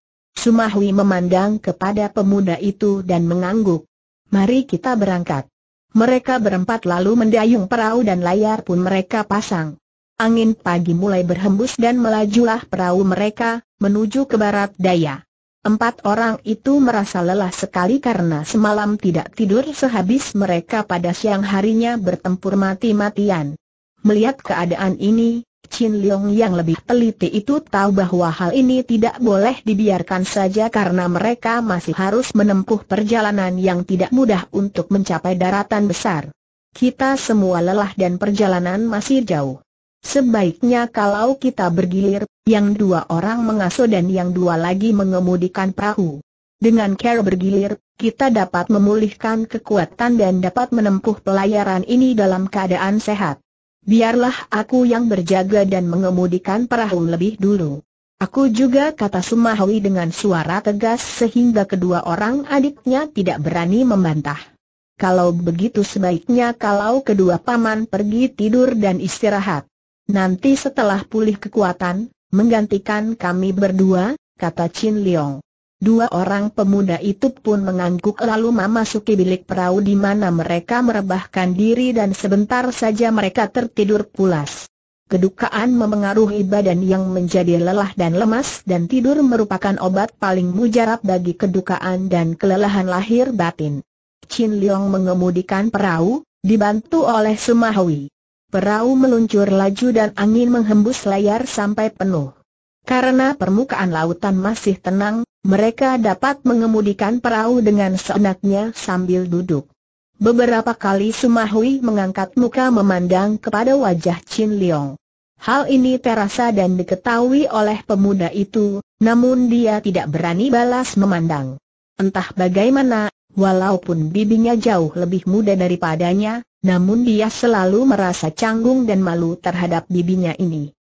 Sumahwi memandang kepada pemuda itu dan mengangguk. Mari kita berangkat. Mereka berempat lalu mendayung perahu dan layar pun mereka pasang. Angin pagi mulai berhembus dan melajulah perahu mereka, menuju ke barat daya. Empat orang itu merasa lelah sekali karena semalam tidak tidur sehabis mereka pada siang harinya bertempur mati-matian. Melihat keadaan ini, Chin Leong yang lebih teliti itu tahu bahwa hal ini tidak boleh dibiarkan saja karena mereka masih harus menempuh perjalanan yang tidak mudah untuk mencapai daratan besar. Kita semua lelah dan perjalanan masih jauh. Sebaiknya kalau kita bergilir, yang dua orang mengasuh dan yang dua lagi mengemudikan perahu. Dengan cara bergilir, kita dapat memulihkan kekuatan dan dapat menempuh pelayaran ini dalam keadaan sehat biarlah aku yang berjaga dan mengemudikan perahu lebih dulu. Aku juga kata Sumahwi dengan suara tegas sehingga kedua orang adiknya tidak berani membantah. Kalau begitu sebaiknya kalau kedua paman pergi tidur dan istirahat. Nanti setelah pulih kekuatan, menggantikan kami berdua, kata Chin Leong. Dua orang pemuda itu pun mengangguk lalu memasuki bilik perahu di mana mereka merebahkan diri dan sebentar saja mereka tertidur pulas. Kedukaan memengaruhi badan yang menjadi lelah dan lemas dan tidur merupakan obat paling mujarab bagi kedukaan dan kelelahan lahir batin. Chin Leong mengemudikan perahu, dibantu oleh Sumahui. Perahu meluncur laju dan angin menghembus layar sampai penuh. Karena permukaan lautan masih tenang, mereka dapat mengemudikan perahu dengan seenaknya sambil duduk. Beberapa kali Sumahui mengangkat muka memandang kepada wajah Chin Leong. Hal ini terasa dan diketahui oleh pemuda itu, namun dia tidak berani balas memandang. Entah bagaimana, walaupun bibinya jauh lebih muda daripadanya, namun dia selalu merasa canggung dan malu terhadap bibinya ini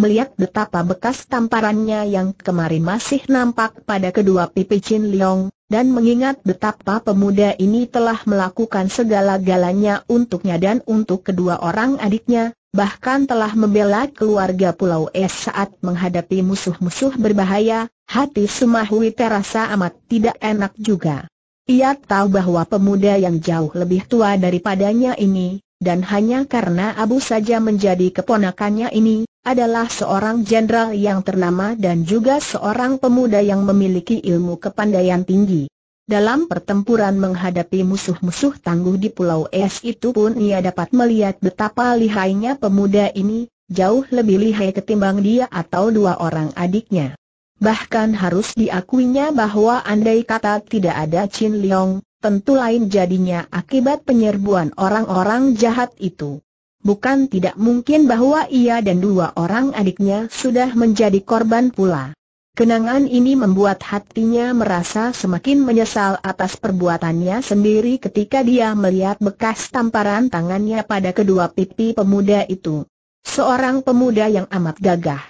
melihat betapa bekas tamparannya yang kemarin masih nampak pada kedua pipi Chin Leong, dan mengingat betapa pemuda ini telah melakukan segala-galanya untuknya dan untuk kedua orang adiknya, bahkan telah membela keluarga Pulau Es saat menghadapi musuh-musuh berbahaya, hati Sumahui terasa amat tidak enak juga. Ia tahu bahwa pemuda yang jauh lebih tua daripadanya ini, dan hanya karena Abu saja menjadi keponakannya ini, adalah seorang jenderal yang ternama dan juga seorang pemuda yang memiliki ilmu kepandaian tinggi. Dalam pertempuran menghadapi musuh-musuh tangguh di Pulau Es itu pun ia dapat melihat betapa lihainya pemuda ini, jauh lebih lihai ketimbang dia atau dua orang adiknya. Bahkan harus diakuinya bahwa andai kata tidak ada Chin Leong, tentu lain jadinya akibat penyerbuan orang-orang jahat itu. Bukan tidak mungkin bahwa ia dan dua orang adiknya sudah menjadi korban pula. Kenangan ini membuat hatinya merasa semakin menyesal atas perbuatannya sendiri ketika dia melihat bekas tamparan tangannya pada kedua pipi pemuda itu. Seorang pemuda yang amat gagah.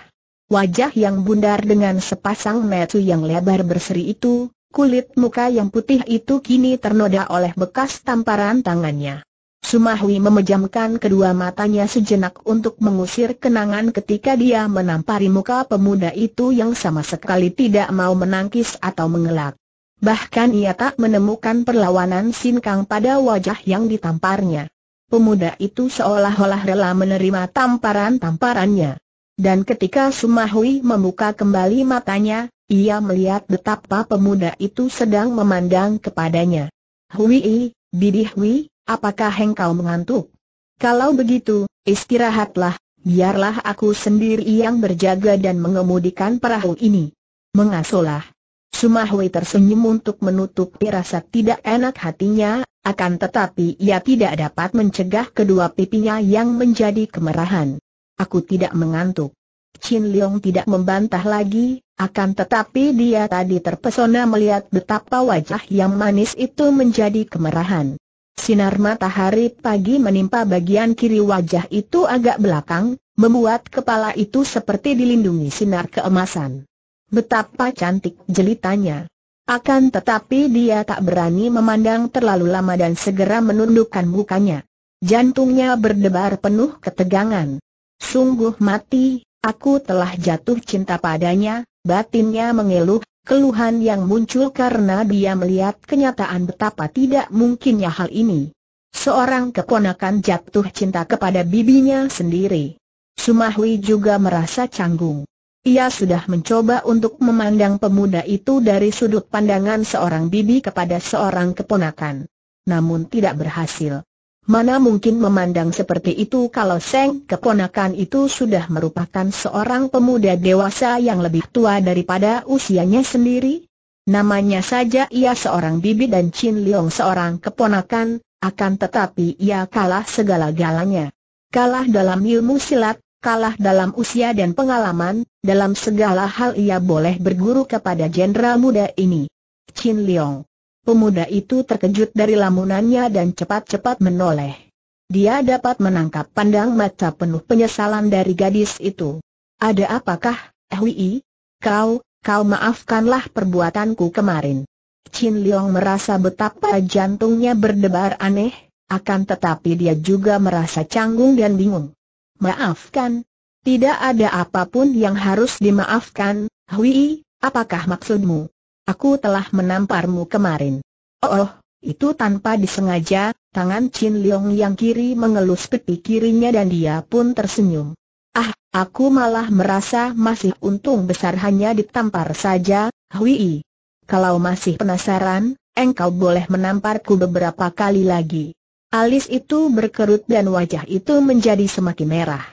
Wajah yang bundar dengan sepasang metu yang lebar berseri itu, kulit muka yang putih itu kini ternoda oleh bekas tamparan tangannya. Sumahwi memejamkan kedua matanya sejenak untuk mengusir kenangan ketika dia menampari muka pemuda itu yang sama sekali tidak mau menangkis atau mengelak. Bahkan ia tak menemukan perlawanan sinkang pada wajah yang ditamparnya. Pemuda itu seolah-olah rela menerima tamparan-tamparannya. Dan ketika Sumahwi membuka kembali matanya, ia melihat betapa pemuda itu sedang memandang kepadanya. Hui, Bidih Hui, Apakah engkau mengantuk? Kalau begitu, istirahatlah, biarlah aku sendiri yang berjaga dan mengemudikan perahu ini. Mengasolah. Sumahui tersenyum untuk menutupi rasa tidak enak hatinya, akan tetapi ia tidak dapat mencegah kedua pipinya yang menjadi kemerahan. Aku tidak mengantuk. Chin Leong tidak membantah lagi, akan tetapi dia tadi terpesona melihat betapa wajah yang manis itu menjadi kemerahan. Sinar matahari pagi menimpa bagian kiri wajah itu agak belakang, membuat kepala itu seperti dilindungi sinar keemasan. Betapa cantik jelitanya. Akan tetapi dia tak berani memandang terlalu lama dan segera menundukkan mukanya. Jantungnya berdebar penuh ketegangan. Sungguh mati, aku telah jatuh cinta padanya, batinnya mengeluh, keluhan yang muncul karena dia melihat kenyataan betapa tidak mungkinnya hal ini. Seorang keponakan jatuh cinta kepada bibinya sendiri. Sumahwi juga merasa canggung. Ia sudah mencoba untuk memandang pemuda itu dari sudut pandangan seorang bibi kepada seorang keponakan. Namun tidak berhasil. Mana mungkin memandang seperti itu kalau Seng keponakan itu sudah merupakan seorang pemuda dewasa yang lebih tua daripada usianya sendiri? Namanya saja ia seorang bibi dan Chin Leong seorang keponakan, akan tetapi ia kalah segala-galanya. Kalah dalam ilmu silat, kalah dalam usia dan pengalaman, dalam segala hal ia boleh berguru kepada jenderal muda ini. Chin Leong. Pemuda itu terkejut dari lamunannya dan cepat-cepat menoleh. Dia dapat menangkap pandang mata penuh penyesalan dari gadis itu. Ada apakah, Hui? Kau, kau maafkanlah perbuatanku kemarin. Chin Leong merasa betapa jantungnya berdebar aneh, akan tetapi dia juga merasa canggung dan bingung. Maafkan. Tidak ada apapun yang harus dimaafkan, Hui, apakah maksudmu? Aku telah menamparmu kemarin. Oh, itu tanpa disengaja, tangan Chin Leong yang kiri mengelus pipi kirinya dan dia pun tersenyum. Ah, aku malah merasa masih untung besar hanya ditampar saja, Hui. Kalau masih penasaran, engkau boleh menamparku beberapa kali lagi. Alis itu berkerut dan wajah itu menjadi semakin merah.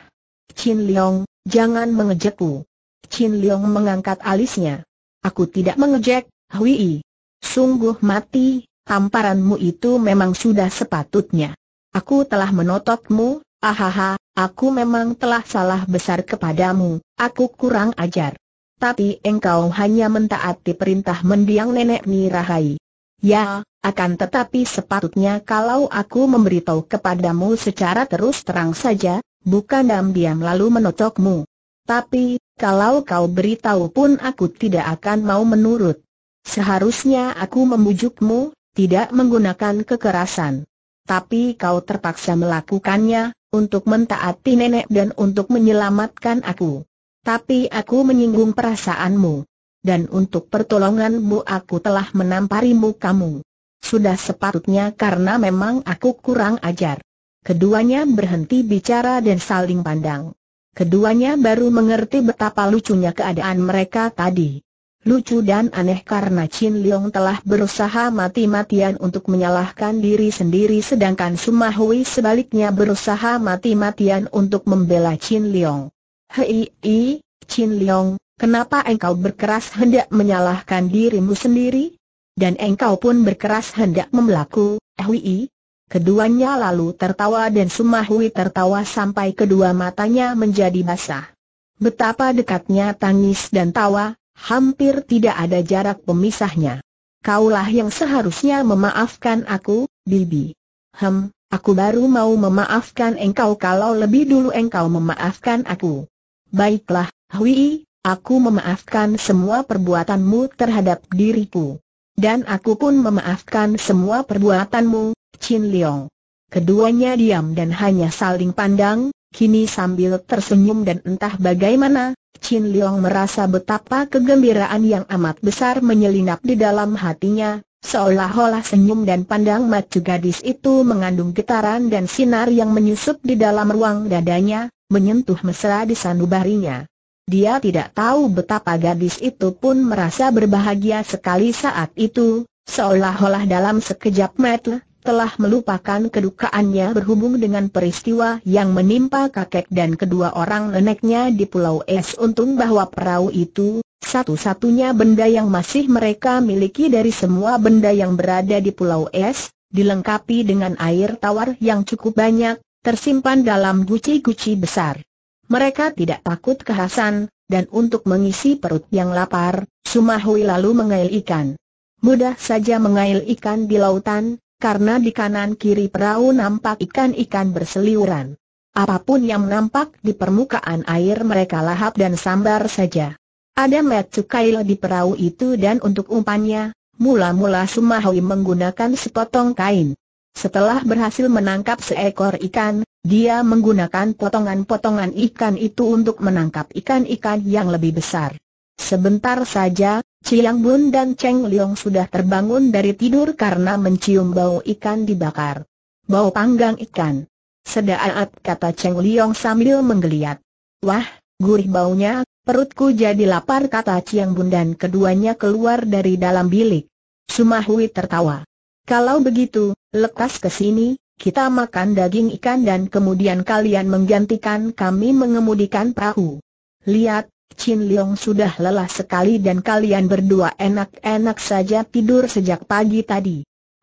Chin Leong, jangan mengejekku. Chin Leong mengangkat alisnya. Aku tidak mengejek, Hui. Sungguh mati, tamparanmu itu memang sudah sepatutnya. Aku telah menototmu, ahaha, aku memang telah salah besar kepadamu, aku kurang ajar. Tapi engkau hanya mentaati perintah mendiang nenek Nirahai. Ya, akan tetapi sepatutnya kalau aku memberitahu kepadamu secara terus terang saja, bukan diam-diam lalu menotokmu. Tapi, kalau kau beritahu pun aku tidak akan mau menurut. Seharusnya aku membujukmu, tidak menggunakan kekerasan. Tapi kau terpaksa melakukannya, untuk mentaati nenek dan untuk menyelamatkan aku. Tapi aku menyinggung perasaanmu. Dan untuk pertolonganmu aku telah menamparimu kamu. Sudah sepatutnya karena memang aku kurang ajar. Keduanya berhenti bicara dan saling pandang keduanya baru mengerti betapa lucunya keadaan mereka tadi. Lucu dan aneh karena Chin Leong telah berusaha mati-matian untuk menyalahkan diri sendiri sedangkan Suma Hui sebaliknya berusaha mati-matian untuk membela Chin Leong. Hei, i, Chin Leong, kenapa engkau berkeras hendak menyalahkan dirimu sendiri? Dan engkau pun berkeras hendak membelaku, Hui, Keduanya lalu tertawa dan Sumahui tertawa sampai kedua matanya menjadi basah. Betapa dekatnya tangis dan tawa, hampir tidak ada jarak pemisahnya. Kaulah yang seharusnya memaafkan aku, Bibi. Hem, aku baru mau memaafkan engkau kalau lebih dulu engkau memaafkan aku. Baiklah, Hui, aku memaafkan semua perbuatanmu terhadap diriku. Dan aku pun memaafkan semua perbuatanmu Chin Leong. Keduanya diam dan hanya saling pandang, kini sambil tersenyum dan entah bagaimana, Chin Leong merasa betapa kegembiraan yang amat besar menyelinap di dalam hatinya, seolah-olah senyum dan pandang mata gadis itu mengandung getaran dan sinar yang menyusup di dalam ruang dadanya, menyentuh mesra di sanubarinya. Dia tidak tahu betapa gadis itu pun merasa berbahagia sekali saat itu, seolah-olah dalam sekejap mata, telah melupakan kedukaannya berhubung dengan peristiwa yang menimpa kakek dan kedua orang neneknya di Pulau Es untung bahwa perahu itu, satu-satunya benda yang masih mereka miliki dari semua benda yang berada di Pulau Es, dilengkapi dengan air tawar yang cukup banyak, tersimpan dalam guci-guci besar. Mereka tidak takut kehasan, dan untuk mengisi perut yang lapar, Sumahui lalu mengail ikan. Mudah saja mengail ikan di lautan, karena di kanan kiri perahu nampak ikan-ikan berseliuran. Apapun yang nampak di permukaan air mereka lahap dan sambar saja. Ada Metsukail di perahu itu dan untuk umpannya, mula-mula Sumahui menggunakan sepotong kain. Setelah berhasil menangkap seekor ikan, dia menggunakan potongan-potongan ikan itu untuk menangkap ikan-ikan yang lebih besar. Sebentar saja, Ciang Bun dan Cheng Liong sudah terbangun dari tidur karena mencium bau ikan dibakar. Bau panggang ikan. Sedaat kata Cheng Liong sambil menggeliat. Wah, gurih baunya, perutku jadi lapar kata Ciang Bun dan keduanya keluar dari dalam bilik. Sumahui tertawa. Kalau begitu, lekas ke sini, kita makan daging ikan dan kemudian kalian menggantikan kami mengemudikan perahu. Lihat, Chin Leong sudah lelah sekali dan kalian berdua enak-enak saja tidur sejak pagi tadi.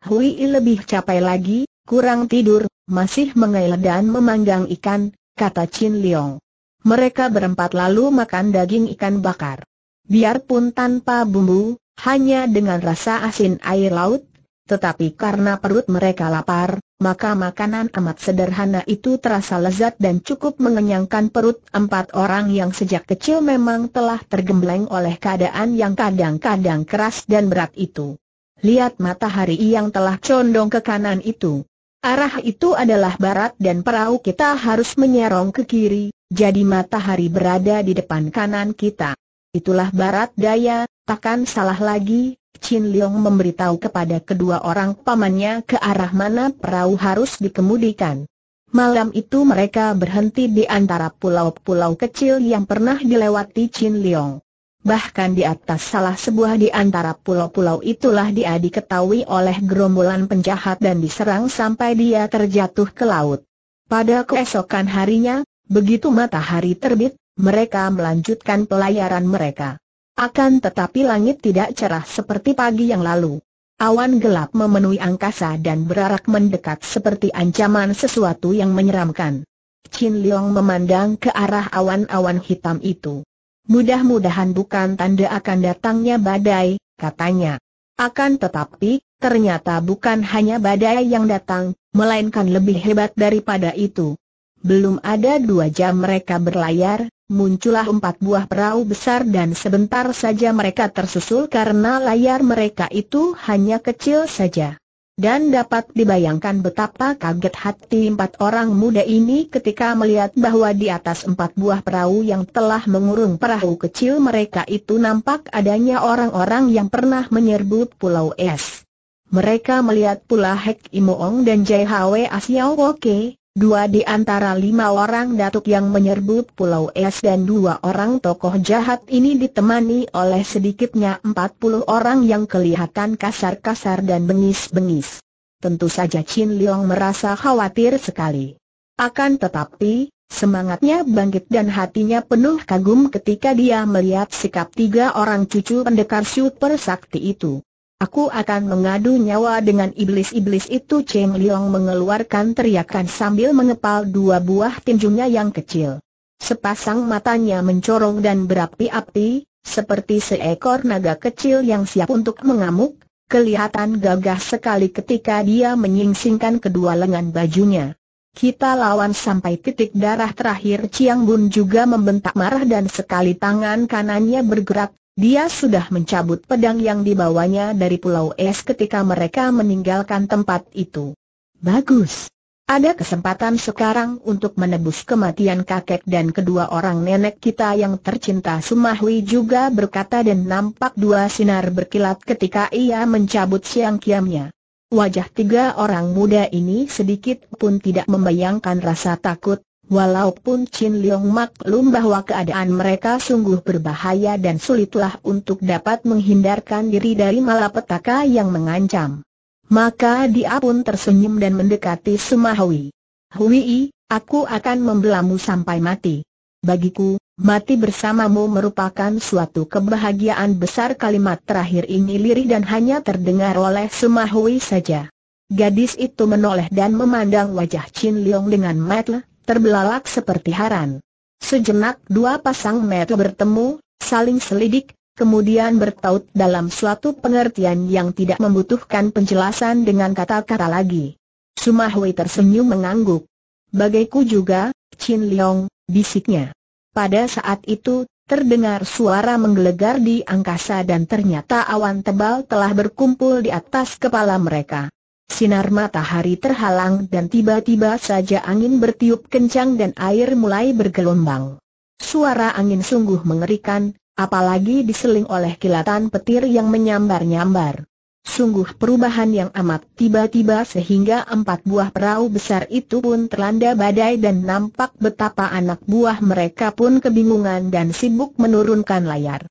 Hui lebih capek lagi, kurang tidur, masih mengail dan memanggang ikan, kata Chin Leong. Mereka berempat lalu makan daging ikan bakar. Biarpun tanpa bumbu, hanya dengan rasa asin air laut, tetapi karena perut mereka lapar, maka makanan amat sederhana itu terasa lezat dan cukup mengenyangkan perut empat orang yang sejak kecil memang telah tergembleng oleh keadaan yang kadang-kadang keras dan berat itu. Lihat matahari yang telah condong ke kanan itu. Arah itu adalah barat dan perahu kita harus menyerong ke kiri, jadi matahari berada di depan kanan kita. Itulah barat daya, takkan salah lagi, Chin Leong memberitahu kepada kedua orang pamannya ke arah mana perahu harus dikemudikan. Malam itu mereka berhenti di antara pulau-pulau kecil yang pernah dilewati Chin Leong. Bahkan di atas salah sebuah di antara pulau-pulau itulah dia diketahui oleh gerombolan penjahat dan diserang sampai dia terjatuh ke laut. Pada keesokan harinya, begitu matahari terbit, mereka melanjutkan pelayaran mereka. Akan tetapi langit tidak cerah seperti pagi yang lalu. Awan gelap memenuhi angkasa dan berarak mendekat seperti ancaman sesuatu yang menyeramkan. Chin Liang memandang ke arah awan-awan hitam itu. Mudah-mudahan bukan tanda akan datangnya badai, katanya. Akan tetapi, ternyata bukan hanya badai yang datang, melainkan lebih hebat daripada itu. Belum ada dua jam mereka berlayar, muncullah empat buah perahu besar dan sebentar saja mereka tersusul karena layar mereka itu hanya kecil saja. Dan dapat dibayangkan betapa kaget hati empat orang muda ini ketika melihat bahwa di atas empat buah perahu yang telah mengurung perahu kecil mereka itu nampak adanya orang-orang yang pernah menyerbu Pulau Es. Mereka melihat pula Hek Imoong dan Jai Hwe Asiao Woke, Dua di antara lima orang datuk yang menyerbu Pulau Es dan dua orang tokoh jahat ini ditemani oleh sedikitnya empat puluh orang yang kelihatan kasar-kasar dan bengis-bengis. Tentu saja Chin Leong merasa khawatir sekali. Akan tetapi, semangatnya bangkit dan hatinya penuh kagum ketika dia melihat sikap tiga orang cucu pendekar super sakti itu. Aku akan mengadu nyawa dengan iblis-iblis itu Cheng Liong mengeluarkan teriakan sambil mengepal dua buah tinjunya yang kecil. Sepasang matanya mencorong dan berapi-api, seperti seekor naga kecil yang siap untuk mengamuk, kelihatan gagah sekali ketika dia menyingsingkan kedua lengan bajunya. Kita lawan sampai titik darah terakhir Chiang Bun juga membentak marah dan sekali tangan kanannya bergerak, dia sudah mencabut pedang yang dibawanya dari Pulau Es ketika mereka meninggalkan tempat itu. Bagus. Ada kesempatan sekarang untuk menebus kematian kakek dan kedua orang nenek kita yang tercinta Sumahwi juga berkata dan nampak dua sinar berkilat ketika ia mencabut siang kiamnya. Wajah tiga orang muda ini sedikit pun tidak membayangkan rasa takut, Walaupun Chin Leong maklum bahwa keadaan mereka sungguh berbahaya dan sulitlah untuk dapat menghindarkan diri dari malapetaka yang mengancam. Maka dia pun tersenyum dan mendekati Sumahui. Hui, aku akan membelamu sampai mati. Bagiku, mati bersamamu merupakan suatu kebahagiaan besar kalimat terakhir ini lirih dan hanya terdengar oleh Sumahui saja. Gadis itu menoleh dan memandang wajah Chin Leong dengan mata terbelalak seperti haran. Sejenak dua pasang mata bertemu, saling selidik, kemudian bertaut dalam suatu pengertian yang tidak membutuhkan penjelasan dengan kata-kata lagi. Sumahui tersenyum mengangguk. Bagaiku juga, Chin Leong, bisiknya. Pada saat itu, terdengar suara menggelegar di angkasa dan ternyata awan tebal telah berkumpul di atas kepala mereka. Sinar matahari terhalang dan tiba-tiba saja angin bertiup kencang dan air mulai bergelombang. Suara angin sungguh mengerikan, apalagi diseling oleh kilatan petir yang menyambar-nyambar. Sungguh perubahan yang amat tiba-tiba sehingga empat buah perahu besar itu pun terlanda badai dan nampak betapa anak buah mereka pun kebingungan dan sibuk menurunkan layar.